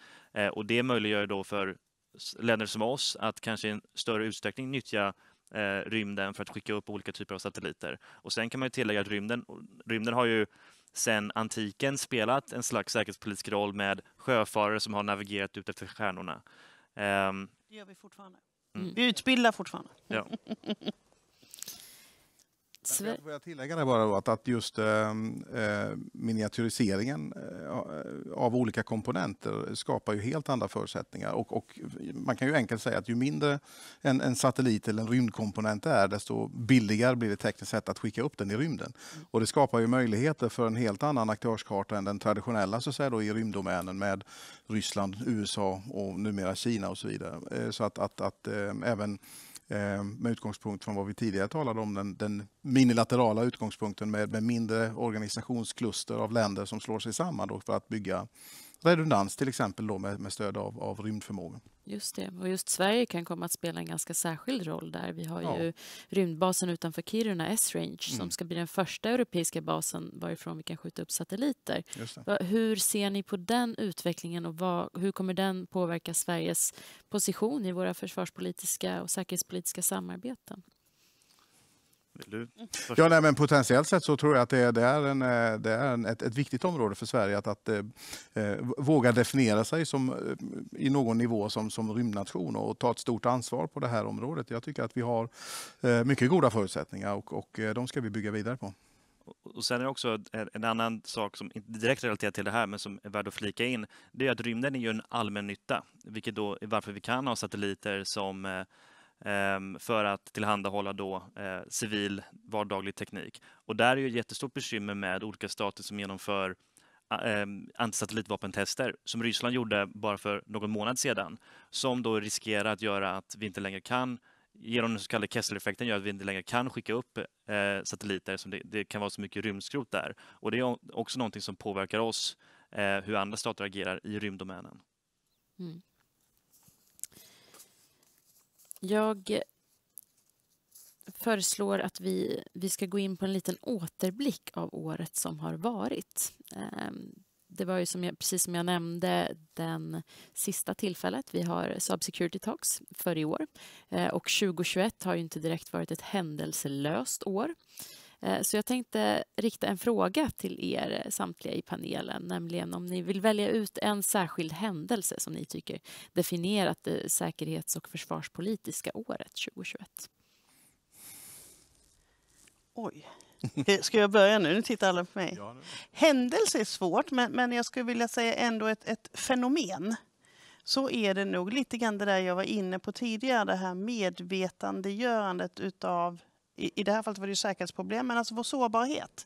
och det möjliggör då för länder som oss att kanske i en större utsträckning nyttja rymden för att skicka upp olika typer av satelliter. Och sen kan man ju tillägga att rymden, rymden har ju sedan antiken spelat en slags säkerhetspolitisk roll med sjöfarare som har navigerat ut efter stjärnorna. Um, det gör vi fortfarande. Mm. Vi utbildar fortfarande. Ja. Sver får jag tillägga där bara att, att just ehm, eh, miniatyriseringen eh, eh, av olika komponenter skapar ju helt andra förutsättningar. Och, och man kan ju enkelt säga att ju mindre en, en, satellit eller en rymdkomponent är, desto billigare blir det tekniskt sett att skicka upp den i rymden. Mm. Och det skapar ju möjligheter för en helt annan aktörskarta än den traditionella så att säga då, i rymddomänen med Ryssland, USA och numera Kina och så vidare. Eh, så att, att, att även Eh, med utgångspunkt från vad vi tidigare talade om, den, den minilaterala utgångspunkten med, med, mindre organisationskluster av länder som slår sig samman för att bygga redundans till exempel då med, med stöd av, av rymdförmågan. Just det, och just Sverige kan komma att spela en ganska särskild roll där. Vi har ja. ju rymdbasen utanför Kiruna, S-Range, mm. som ska bli den första europeiska basen varifrån vi kan skjuta upp satelliter. Hur ser ni på den utvecklingen och vad, hur kommer den påverka Sveriges position i våra försvarspolitiska och säkerhetspolitiska samarbeten? Du, mm. ja, nej, men potentiellt sett så tror jag att det, det är, en, eh, det är en, ett, ett, viktigt område för Sverige att, att eh, eh våga definiera sig som, eh, i någon nivå som, som rymdnation och ta ett stort ansvar på det här området. Jag tycker att vi har eh, mycket goda förutsättningar och, och de ska vi bygga vidare på. Och sen är det också en annan sak som inte direkt relaterar till det här, men som är värd att flika in. Det är att rymden är ju en allmännytta, vilket då är varför vi kan ha satelliter som Ehm, för att tillhandahålla då eh, civil vardaglig teknik. Och där är ju ett jättestort bekymmer med olika stater som genomför ehm, antisatellitvapentester som Ryssland gjorde bara för någon månad sedan som då riskerar att göra att vi inte längre kan genom den så kallade Kessler-effekten gör att vi inte längre kan skicka upp eh, satelliter som det, det, kan vara så mycket rymdskrot där. Och det är också någonting som påverkar oss, eh, hur andra stater agerar i rymddomänen. Mm. Jag föreslår att vi, vi ska gå in på en liten återblick av året som har varit. Ehm, det var ju som jag, precis som jag nämnde den sista tillfället vi har Saab Security Talks för i år. Ehm, och 2021 har ju inte direkt varit ett händelselöst år. Eh, så jag tänkte rikta en fråga till er eh, samtliga i panelen, nämligen om ni vill välja ut en särskild händelse som ni tycker definierat det säkerhets och försvarspolitiska året 2021. Oj. Eh, ska jag börja nu? Nu tittar alla på mig. Händelse är svårt, men, men jag skulle vilja säga ändå ett, ett fenomen så är det nog lite grann det där jag var inne på tidigare, det här medvetandegörandet utav i, det här fallet var det ju säkerhetsproblem, men alltså vår sårbarhet.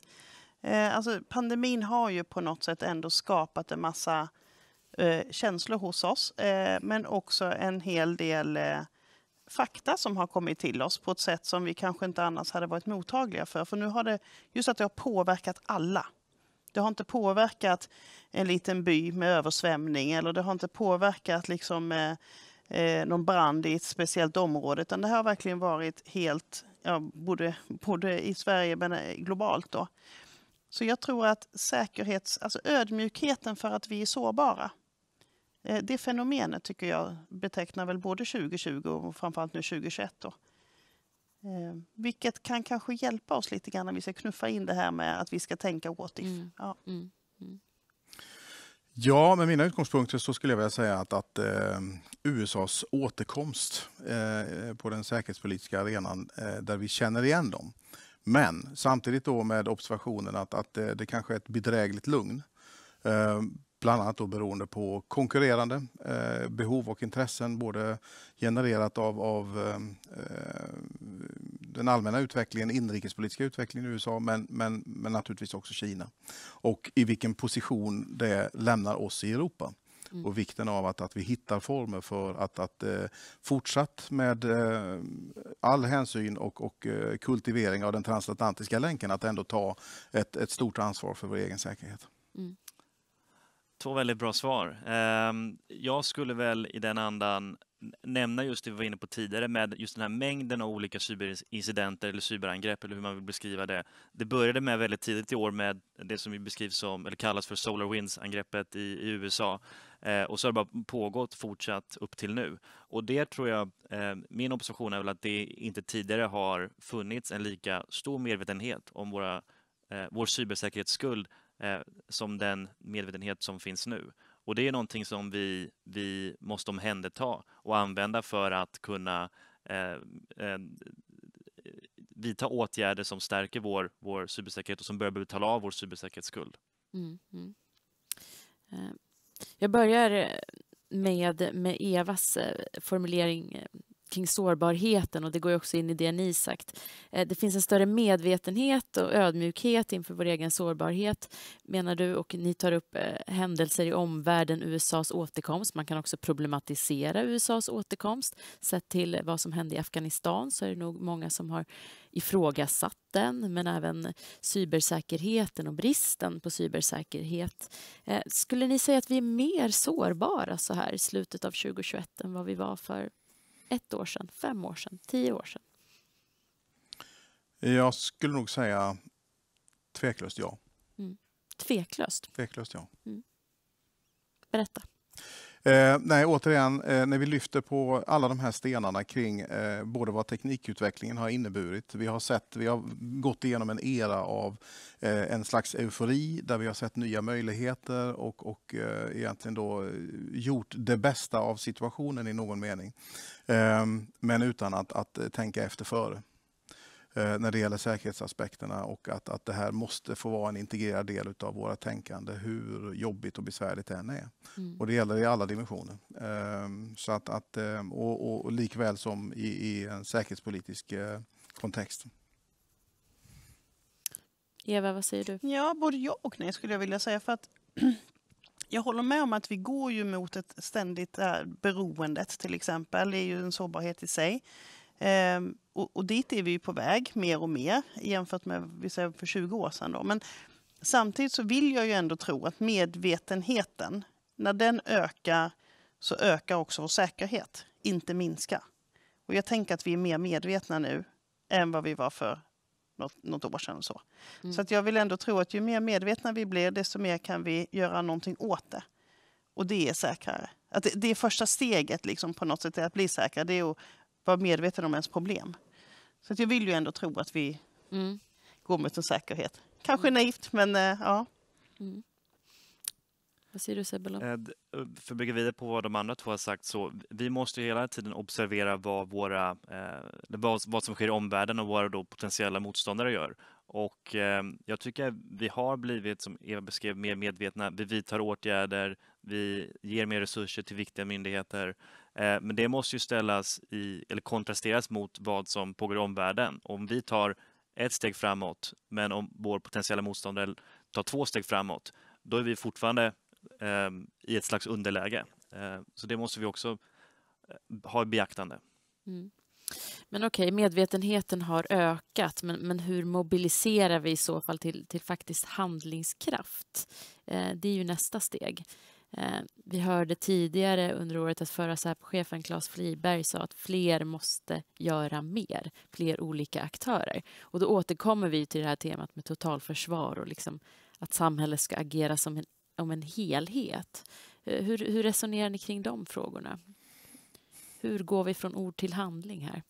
Eh, alltså pandemin har ju på något sätt ändå skapat en massa eh, känslor hos oss, eh, men också en hel del eh, fakta som har kommit till oss på ett sätt som vi kanske inte annars hade varit mottagliga för. För nu har det, just att det har påverkat alla. Det har inte påverkat en liten by med översvämning eller det har inte påverkat liksom, eh, eh någon brand i ett speciellt område utan det har verkligen varit helt ja, både, både i Sverige men eh, globalt. Då. Så jag tror att säkerhets, alltså ödmjukheten för att vi är sårbara, eh, det fenomenet tycker jag betecknar väl både 2020 och framförallt nu 2021. Då. Eh, vilket kan kanske hjälpa oss lite grann när vi ska knuffa in det här med att vi ska tänka åt if. Mm. Ja. Mm. Ja, med mina utgångspunkter så skulle jag vilja säga att, att eh, USAs återkomst eh, på den säkerhetspolitiska arenan eh, där vi känner igen dem. Men samtidigt då med observationen att, att eh, det kanske är ett bedrägligt lugn. Eh, Bland annat då beroende på konkurrerande eh, behov och intressen, både genererat av, av eh, eh, den allmänna utvecklingen, inrikespolitiska utvecklingen i USA, men, men, men naturligtvis också Kina. Och i vilken position det lämnar oss i Europa. Mm. och vikten av att, att vi hittar former för att, att eh, fortsatt med eh, all hänsyn och, och eh, kultivering av den transatlantiska länken att ändå ta ett, ett stort ansvar för vår egen säkerhet. Mm. Två väldigt bra svar. Ehm, jag skulle väl i den andan nämna just det vi var inne på tidigare med just den här mängden av olika cyberincidenter eller cyberangrepp eller hur man vill beskriva det. Det började med väldigt tidigt i år med det som beskrivs som eller kallas för SolarWinds-angreppet i, i, USA eh, och så har det bara pågått fortsatt upp till nu. Och det tror jag, eh, min observation är väl att det inte tidigare har funnits en lika stor medvetenhet om våra, eh, vår cybersäkerhetsskuld eh, som den medvetenhet som finns nu. Och det är någonting som vi, vi måste omhänderta och använda för att kunna eh, eh, vidta åtgärder som stärker vår, vår cybersäkerhet och som börjar betala av vår cybersäkerhetsskuld. Mm, mm. Eh, jag börjar med, med Evas eh, formulering eh, kring sårbarheten och det går ju också in i det ni sagt. Eh, det finns en större medvetenhet och ödmjukhet inför vår egen sårbarhet menar du och ni tar upp eh, händelser i omvärlden, USAs återkomst. Man kan också problematisera USAs återkomst. Sett till vad som hände i Afghanistan så är det nog många som har ifrågasatt den men även cybersäkerheten och bristen på cybersäkerhet. Eh, skulle ni säga att vi är mer sårbara så här i slutet av 2021 än vad vi var för ett år sedan, fem år sedan, tio år sedan? Jag skulle nog säga tveklöst ja. Mm. Tveklöst? Tveklöst ja. Mm. Berätta. Eh, nej, återigen, eh, när vi lyfter på alla de här stenarna kring eh, både vad teknikutvecklingen har inneburit. Vi har, sett, vi har gått igenom en era av eh, en slags eufori där vi har sett nya möjligheter och, och eh, egentligen då eh, gjort det bästa av situationen i någon mening. Ehm, men utan att, att tänka efter före. Eh, när det gäller säkerhetsaspekterna och att, att det här måste få vara en integrerad del av våra tänkande hur jobbigt och besvärligt det än är. Mm. Och det gäller i alla dimensioner. Ehm, så att, att, ehm, och, och, och likväl som i, i en säkerhetspolitisk eh, kontext. Eva, vad säger du? Ja, både ja och nej skulle jag vilja säga. för att jag håller med om att vi går ju mot ett ständigt äh, beroendet till exempel. Det är ju en sårbarhet i sig. Ehm, och, och dit är vi på väg mer och mer jämfört med vi säger, för 20 år sedan. Då. Men samtidigt så vill jag ju ändå tro att medvetenheten, när den ökar så ökar också vår säkerhet, inte minska. Och jag tänker att vi är mer medvetna nu än vad vi var för något, något år sedan. Så, mm. så att jag vill ändå tro att ju mer medvetna vi blir, desto mer kan vi göra någonting åt det. Och det är säkrare. Att det, det första steget liksom, på något sätt, att bli säkrare. Det är att vara medveten om ens problem. Så att jag vill ju ändå tro att vi mm. går mot en säkerhet. Kanske mm. naivt, men eh, ja. Mm. Vad säger du Sebbe? För att bygga vidare på vad de andra två har sagt så vi måste hela tiden observera vad, våra, eh, vad, som sker i omvärlden och vad våra då potentiella motståndare gör. Och eh, jag tycker vi har blivit, som Eva beskrev, mer medvetna. Vi vidtar åtgärder, vi ger mer resurser till viktiga myndigheter. Eh, men det måste ju ställas i, eller kontrasteras mot vad som pågår i omvärlden. Om vi tar ett steg framåt, men om vår potentiella motståndare tar två steg framåt, då är vi fortfarande eh, i ett slags underläge. Eh, så det måste vi också eh, ha i beaktande. Mm. Men okej, okay, medvetenheten har ökat, men, men hur mobiliserar vi i så fall till, till faktiskt handlingskraft? Eh, det är ju nästa steg. Eh, vi hörde tidigare under året att förra Säpochefen Claes Friberg sa att fler måste göra mer, fler olika aktörer. Och då återkommer vi till det här temat med totalförsvar och liksom att samhället ska agera som en, om en helhet. Eh, hur, hur resonerar ni kring de frågorna? Hur går vi från ord till handling här?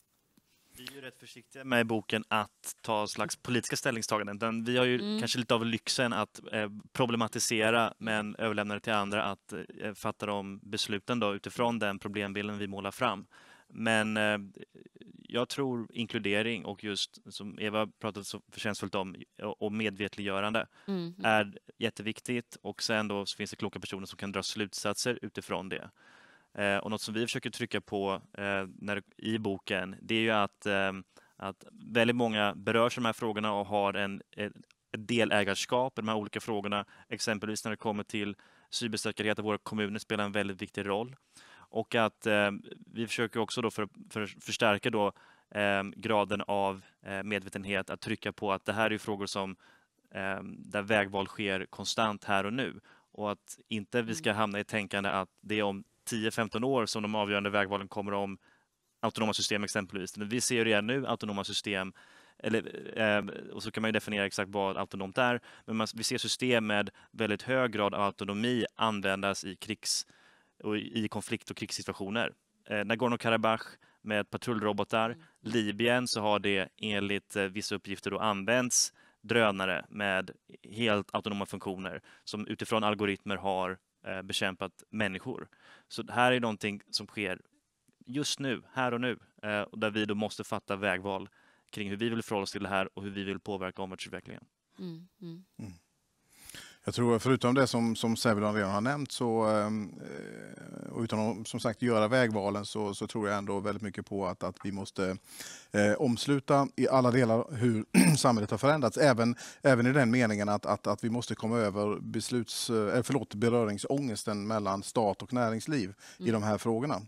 rätt försiktiga med i boken att ta slags politiska ställningstaganden. vi har ju mm. kanske lite av lyxen att eh, problematisera men överlämna det till andra att eh, fatta de besluten då, utifrån den problembilden vi målar fram. Men eh, jag tror inkludering och just som Eva pratade så förtjänstfullt om och medvetliggörande mm. är jätteviktigt och sen då finns det kloka personer som kan dra slutsatser utifrån det. Eh, och något som vi försöker trycka på eh, när, i boken, det är ju att, eh, att väldigt många berörs av de här frågorna och har en, ett delägarskap i de här olika frågorna. Exempelvis när det kommer till cybersäkerhet, att våra kommuner spelar en väldigt viktig roll. Och att vi försöker också då för, för förstärka då, graden av medvetenhet att trycka på att det här är frågor som där vägval sker konstant här och nu och att inte vi mm. ska hamna i tänkande att det är om 10-15 år som de avgörande vägvalen kommer om autonoma system exempelvis. Vi ser ju redan nu autonoma system eller, eh, och så kan man definiera exakt vad autonomt är, men man, vi ser system med väldigt hög grad av autonomi användas i krigs och i konflikt och krigssituationer. Eh, Nagorno-Karabach med patrullrobotar, mm. Libyen så har det enligt eh, vissa uppgifter då använts drönare med helt autonoma funktioner som utifrån algoritmer har Eh, bekämpat människor. Så det här är någonting som sker just nu, här och nu, eh, och där vi då måste fatta vägval kring hur vi vill förhålla oss till det här och hur vi vill påverka omvärldsutvecklingen. Mm, mm. Mm. Jag tror förutom det som, som Säveland redan har nämnt så ehm, eh, utan att som sagt göra vägvalen så, så tror jag ändå väldigt mycket på att, att vi måste eh, omsluta i alla delar hur samhället har förändrats. Även, även i den meningen att, att, att vi måste komma över besluts, eh, förlåt, beröringsångesten mellan stat och näringsliv mm. i de här frågorna.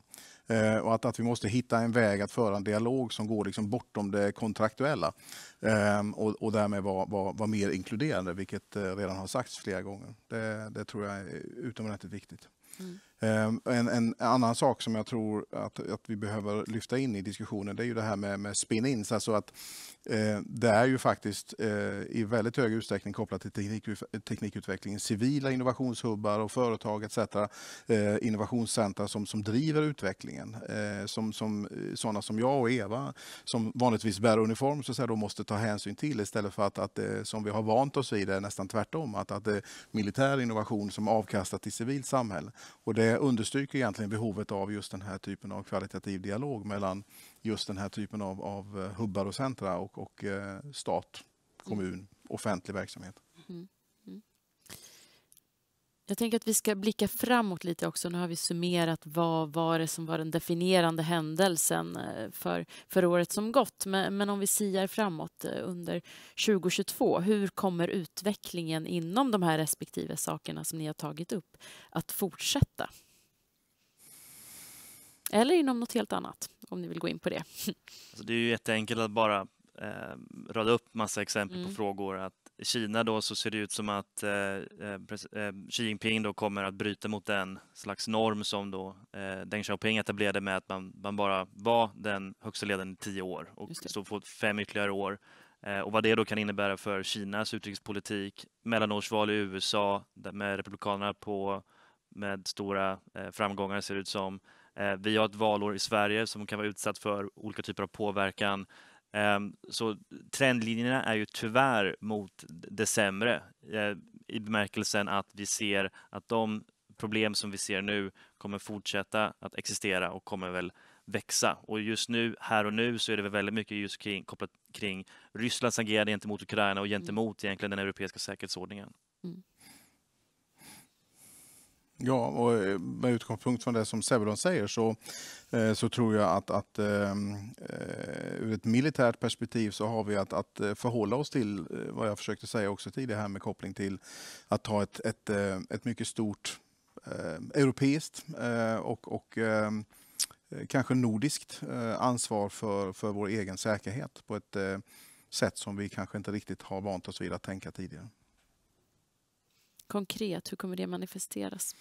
Eh, och att, att vi måste hitta en väg att föra en dialog som går liksom bortom det kontraktuella eh, och, och därmed vara var, var mer inkluderande, vilket eh, redan har sagts flera gånger. Det, det tror jag är utomordentligt viktigt. Mm. Ehm, en, en, annan sak som jag tror att, att vi behöver lyfta in i diskussionen det är ju det här med, med spin-ins. Alltså eh, det är ju faktiskt eh, i väldigt hög utsträckning kopplat till teknik, teknikutvecklingen, civila innovationshubbar och företag etc. Eh, innovationscentra som, som driver utvecklingen. Eh, som, som, eh, sådana som jag och Eva som vanligtvis bär uniform så säga, då måste ta hänsyn till istället för att, att eh, som vi har vant oss vid det är nästan tvärtom. Att, att det är militär innovation som avkastar till civilt samhälle. Och det det understryker egentligen behovet av just den här typen av kvalitativ dialog mellan just den här typen av, av eh, hubbar och centra och, och eh, stat, kommun, mm. offentlig verksamhet. Mm. Jag tänker att vi ska blicka framåt lite också. Nu har vi summerat vad var det som var den definierande händelsen eh, för, för året som gått. Men, men om vi siar framåt eh, under 2022, hur kommer utvecklingen inom de här respektive sakerna som ni har tagit upp att fortsätta? Eller inom något helt annat, om ni vill gå in på det. Alltså det är ju jätteenkelt att bara eh, rada upp massa exempel mm. på frågor. Att i Kina då så ser det ut som att eh, eh, eh, Xi Jinping då kommer att bryta mot den slags norm som då eh, Deng Xiaoping etablerade med att man, man bara var den högsta ledaren i tio år och stod på fem ytterligare år. Eh, och vad det då kan innebära för Kinas utrikespolitik, mellanårsval i USA med Republikanerna på med stora eh, framgångar ser det ut som. Eh, vi har ett valår i Sverige som kan vara utsatt för olika typer av påverkan Ehm, så trendlinjerna är ju tyvärr mot det sämre eh, i bemärkelsen att vi ser att de problem som vi ser nu kommer fortsätta att existera och kommer väl växa. Och just nu, här och nu, så är det väl väldigt mycket just kring, kopplat kring Rysslands agerande gentemot Ukraina och mm. gentemot mm. egentligen den europeiska säkerhetsordningen. Mm. Ja, och eh, med utgångspunkt från det som Severon säger så, eh, så tror jag att, att eh, ur ett militärt perspektiv så har vi att, att förhålla oss till vad jag försökte säga också tidigare här med koppling till att ta ett, ett, ett mycket stort europeiskt och, och kanske nordiskt ansvar för, för vår egen säkerhet på ett sätt som vi kanske inte riktigt har vant oss vid att tänka tidigare konkret, hur kommer det manifesteras?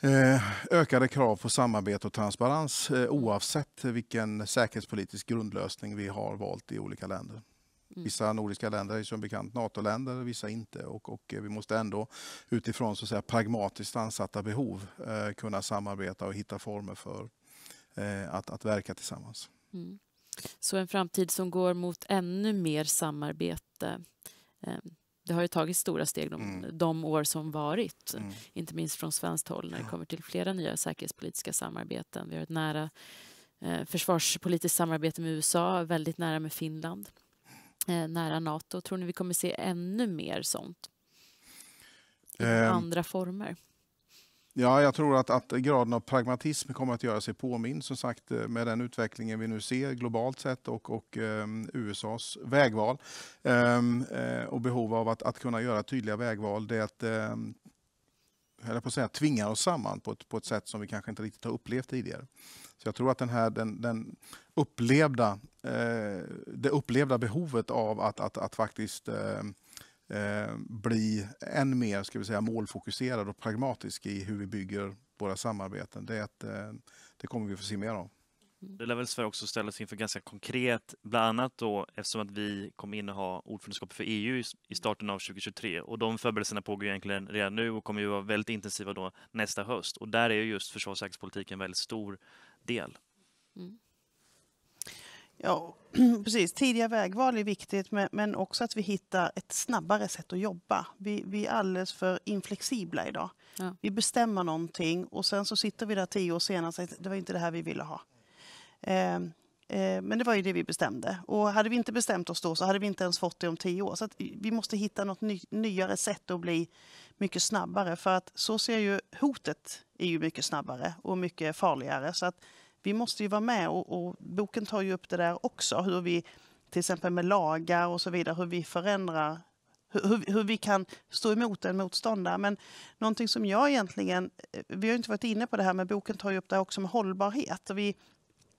Eh, ökade krav på samarbete och transparens eh, oavsett vilken säkerhetspolitisk grundlösning vi har valt i olika länder. Mm. Vissa nordiska länder är som bekant NATO-länder, vissa inte. Och, och, eh, vi måste ändå utifrån så att säga, pragmatiskt ansatta behov eh, kunna samarbeta och hitta former för eh, att, att verka tillsammans. Mm. Så en framtid som går mot ännu mer samarbete eh, det har ju tagits stora steg de, mm. de år som varit, mm. inte minst från svenskt håll när det kommer till flera nya säkerhetspolitiska samarbeten. Vi har ett nära eh, försvarspolitiskt samarbete med USA, väldigt nära med Finland, eh, nära Nato. Tror ni vi kommer se ännu mer sånt? I eh, andra former? Ja, jag tror att, att graden av pragmatism kommer att göra sig påmind som sagt eh, med den utvecklingen vi nu ser globalt sett och, och um, USAs vägval um, uh, och behov av att, att kunna göra tydliga vägval. Det um, ehm, eller på att säga, tvingar oss samman på ett, på ett sätt som vi kanske inte riktigt har upplevt tidigare. Så jag tror att den här, den, den upplevda, eh, det upplevda behovet av att, att, att faktiskt eh, Eh, bli än mer ska vi säga, målfokuserad och pragmatisk i hur vi bygger våra samarbeten. Det, ett, eh, det kommer vi få se mer av. Det lär väl Sverige också ställas inför ganska konkret, bland annat då eftersom att vi kommer inneha ordförandeskapet för EU i starten av 2023 och de förberedelserna pågår egentligen redan nu och kommer ju vara väldigt intensiva då nästa höst och där är ju just försvars och säkerhetspolitiken en väldigt stor del. Mm. Ja, precis. Tidiga vägval är viktigt, men också att vi hittar ett snabbare sätt att jobba. Vi, vi är alldeles för inflexibla idag. Ja. Vi bestämmer någonting och sen så sitter vi där tio år senare och säger det var inte det här vi ville ha. Eh, eh, men det var ju det vi bestämde. Och hade vi inte bestämt oss då så hade vi inte ens fått det om tio år. Så vi måste hitta något ny, nyare sätt att bli mycket snabbare. För att så ser ju hotet är ju mycket snabbare och mycket farligare. Så att vi måste ju vara med och, och, boken tar ju upp det där också, hur vi till exempel med lagar och så vidare, hur vi förändrar, hur, hur vi kan stå emot en motståndare. Men någonting som jag egentligen, eh, vi har ju inte varit inne på det här, men boken tar ju upp det här också med hållbarhet. Och vi,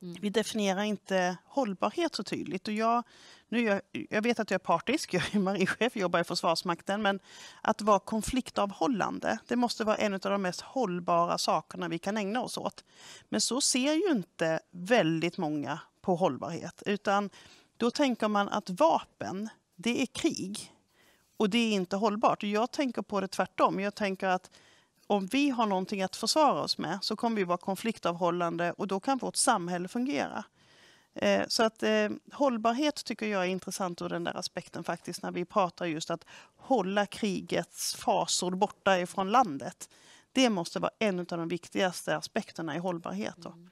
Mm. Vi definierar inte hållbarhet så tydligt. Och jag, nu jag, jag vet att jag är partisk, jag är marinchef, jobbar i Försvarsmakten, men att vara konfliktavhållande, det måste vara en av de mest hållbara sakerna vi kan ägna oss åt. Men så ser ju inte väldigt många på hållbarhet, utan då tänker man att vapen, det är krig. Och det är inte hållbart. Jag tänker på det tvärtom. Jag tänker att om vi har någonting att försvara oss med så kommer vi vara konfliktavhållande och då kan vårt samhälle fungera. Eh, så att eh, hållbarhet tycker jag är intressant ur den där aspekten faktiskt när vi pratar just att hålla krigets fasor borta ifrån landet. Det måste vara en av de viktigaste aspekterna i hållbarhet. Mm.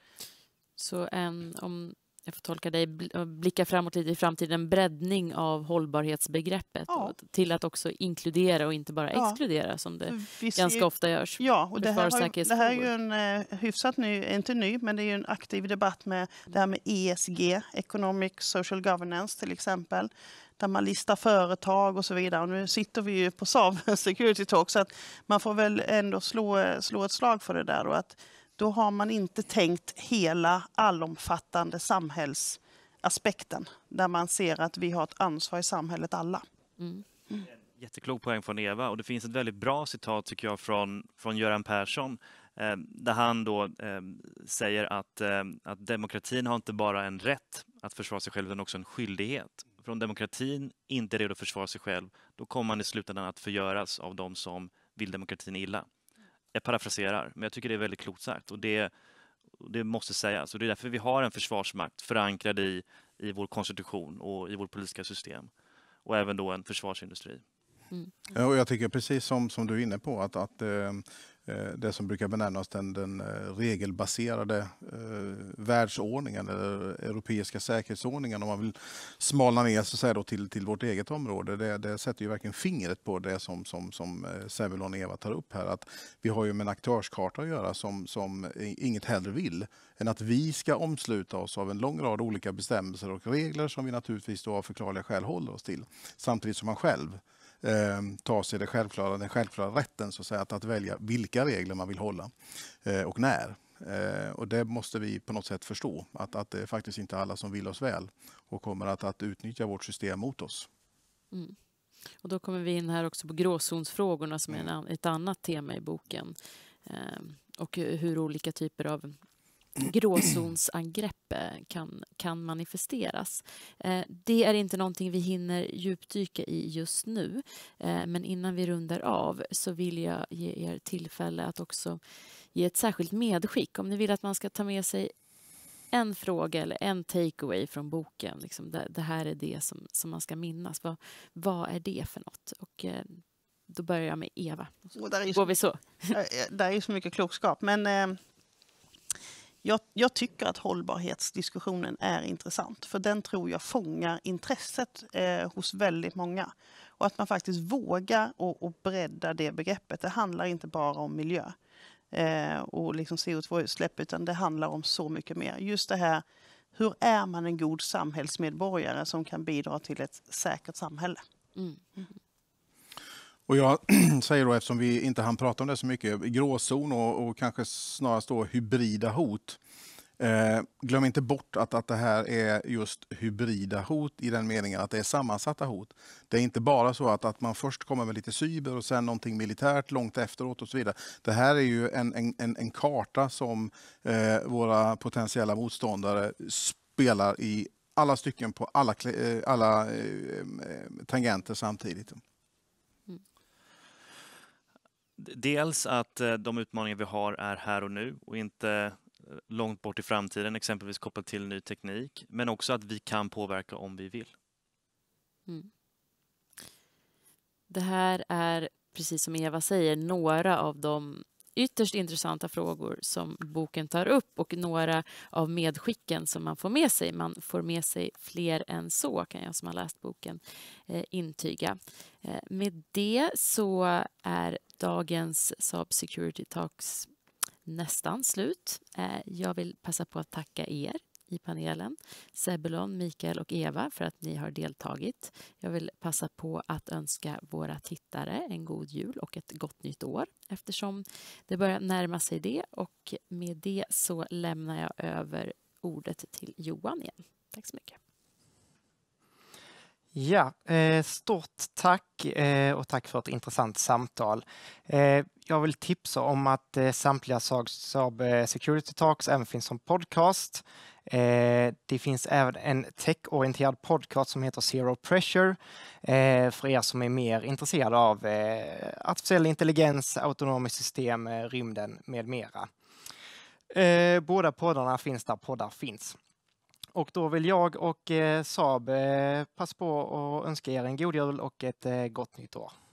Så en, ehm, om jag får tolka dig, blicka framåt lite i framtiden, En breddning av hållbarhetsbegreppet ja. till att också inkludera och inte bara ja. exkludera som det ganska ju, ofta görs. Ja, och det här, har, det här, är ju en eh, hyfsat ny, inte ny, men det är ju en aktiv debatt med det här med ESG, Economic Social Governance till exempel där man listar företag och så vidare. Och nu sitter vi ju på Saab Security Talk så att man får väl ändå slå, eh, slå ett slag för det där. Och att då har man inte tänkt hela allomfattande samhällsaspekten, där man ser att vi har ett ansvar i samhället alla. Mm. Mm. Jätteklok poäng från Eva och det finns ett väldigt bra citat tycker jag från, från Göran Persson eh, där han då eh, säger att, eh, att demokratin har inte bara en rätt att försvara sig själv utan också en skyldighet. För om demokratin inte är redo att försvara sig själv, då kommer man i slutändan att förgöras av de som vill demokratin illa jag parafraserar, men jag tycker det är väldigt klokt sagt och det, det måste sägas. Och det är därför vi har en försvarsmakt förankrad i, i vår konstitution och i vårt politiska system och även då en försvarsindustri. Mm. Ja, och jag tycker precis som, som du är inne på att, att eh, Eh, det som brukar benämnas den, den eh, regelbaserade eh, världsordningen eller europeiska säkerhetsordningen om man vill smalna ner så säga då, till, till vårt eget område. Det, det sätter ju verkligen fingret på det som, som, som Sävelon eh, och Eva tar upp här. att Vi har ju med en aktörskarta att göra som, som inget hellre vill än att vi ska omsluta oss av en lång rad olika bestämmelser och regler som vi naturligtvis då av förklarliga skäl håller oss till. Samtidigt som man själv eh, tar sig det självklara, den självklara rätten så att, säga, att, att välja vilka regler man vill hålla eh, och när. Eh, och det måste vi på något sätt förstå, att, att det är faktiskt inte alla som vill oss väl och kommer att, att utnyttja vårt system mot oss. Mm. Och då kommer vi in här också på gråzonsfrågorna som är mm. ett annat tema i boken. Eh, och hur olika typer av gråzonsangrepp eh, kan, kan manifesteras. Eh, det är inte någonting vi hinner djupdyka i just nu, eh, men innan vi rundar av så vill jag ge er tillfälle att också ge ett särskilt medskick. Om ni vill att man ska ta med sig en fråga eller en takeaway från boken, liksom det, det, här är det som, som man ska minnas. Vad, vad är det för något? Och, då börjar jag med Eva. Och där är så, Går vi så? Där är så mycket klokskap. Men eh, jag, jag, tycker att hållbarhetsdiskussionen är intressant för den tror jag fångar intresset eh, hos väldigt många. Och att man faktiskt vågar och, och bredda det begreppet. Det handlar inte bara om miljö eh, och liksom CO2-utsläpp utan det handlar om så mycket mer. Just det här, hur är man en god samhällsmedborgare som kan bidra till ett säkert samhälle? Mm. Mm. Och jag säger då, eftersom vi inte hann prata om det så mycket, gråzon och, och kanske snarast då hybrida hot. Eh, glöm inte bort att, att det här är just hybrida hot i den meningen att det är sammansatta hot. Det är inte bara så att, att man först kommer med lite cyber och sen någonting militärt långt efteråt och så vidare. Det här är ju en, en, en karta som eh, våra potentiella motståndare spelar i alla stycken på alla, eh, alla eh, eh, tangenter samtidigt dels att eh, de utmaningar vi har är här och nu och inte eh, långt bort i framtiden, exempelvis kopplat till ny teknik, men också att vi kan påverka om vi vill. Mm. Det här är, precis som Eva säger, några av de ytterst intressanta frågor som boken tar upp och några av medskicken som man får med sig. Man får med sig fler än så, kan jag som har läst boken eh, intyga. Med det så är dagens Saab Security Talks nästan slut. Eh, jag vill passa på att tacka er i panelen, Sebulon, Mikael och Eva för att ni har deltagit. Jag vill passa på att önska våra tittare en god jul och ett gott nytt år eftersom det börjar närma sig det och med det så lämnar jag över ordet till Johan igen. Tack så mycket. Ja, eh, stort tack eh, och tack för ett intressant samtal. Eh, jag vill tipsa om att samtliga Saab Security Talks även finns som podcast. Det finns även en techorienterad podcast som heter Zero Pressure för er som är mer intresserade av artificiell intelligens, autonoma system, rymden med mera. Båda poddarna finns där poddar finns. Och då vill jag och eh, Saab eh, passa på att önska er en god jul och ett eh, gott nytt år.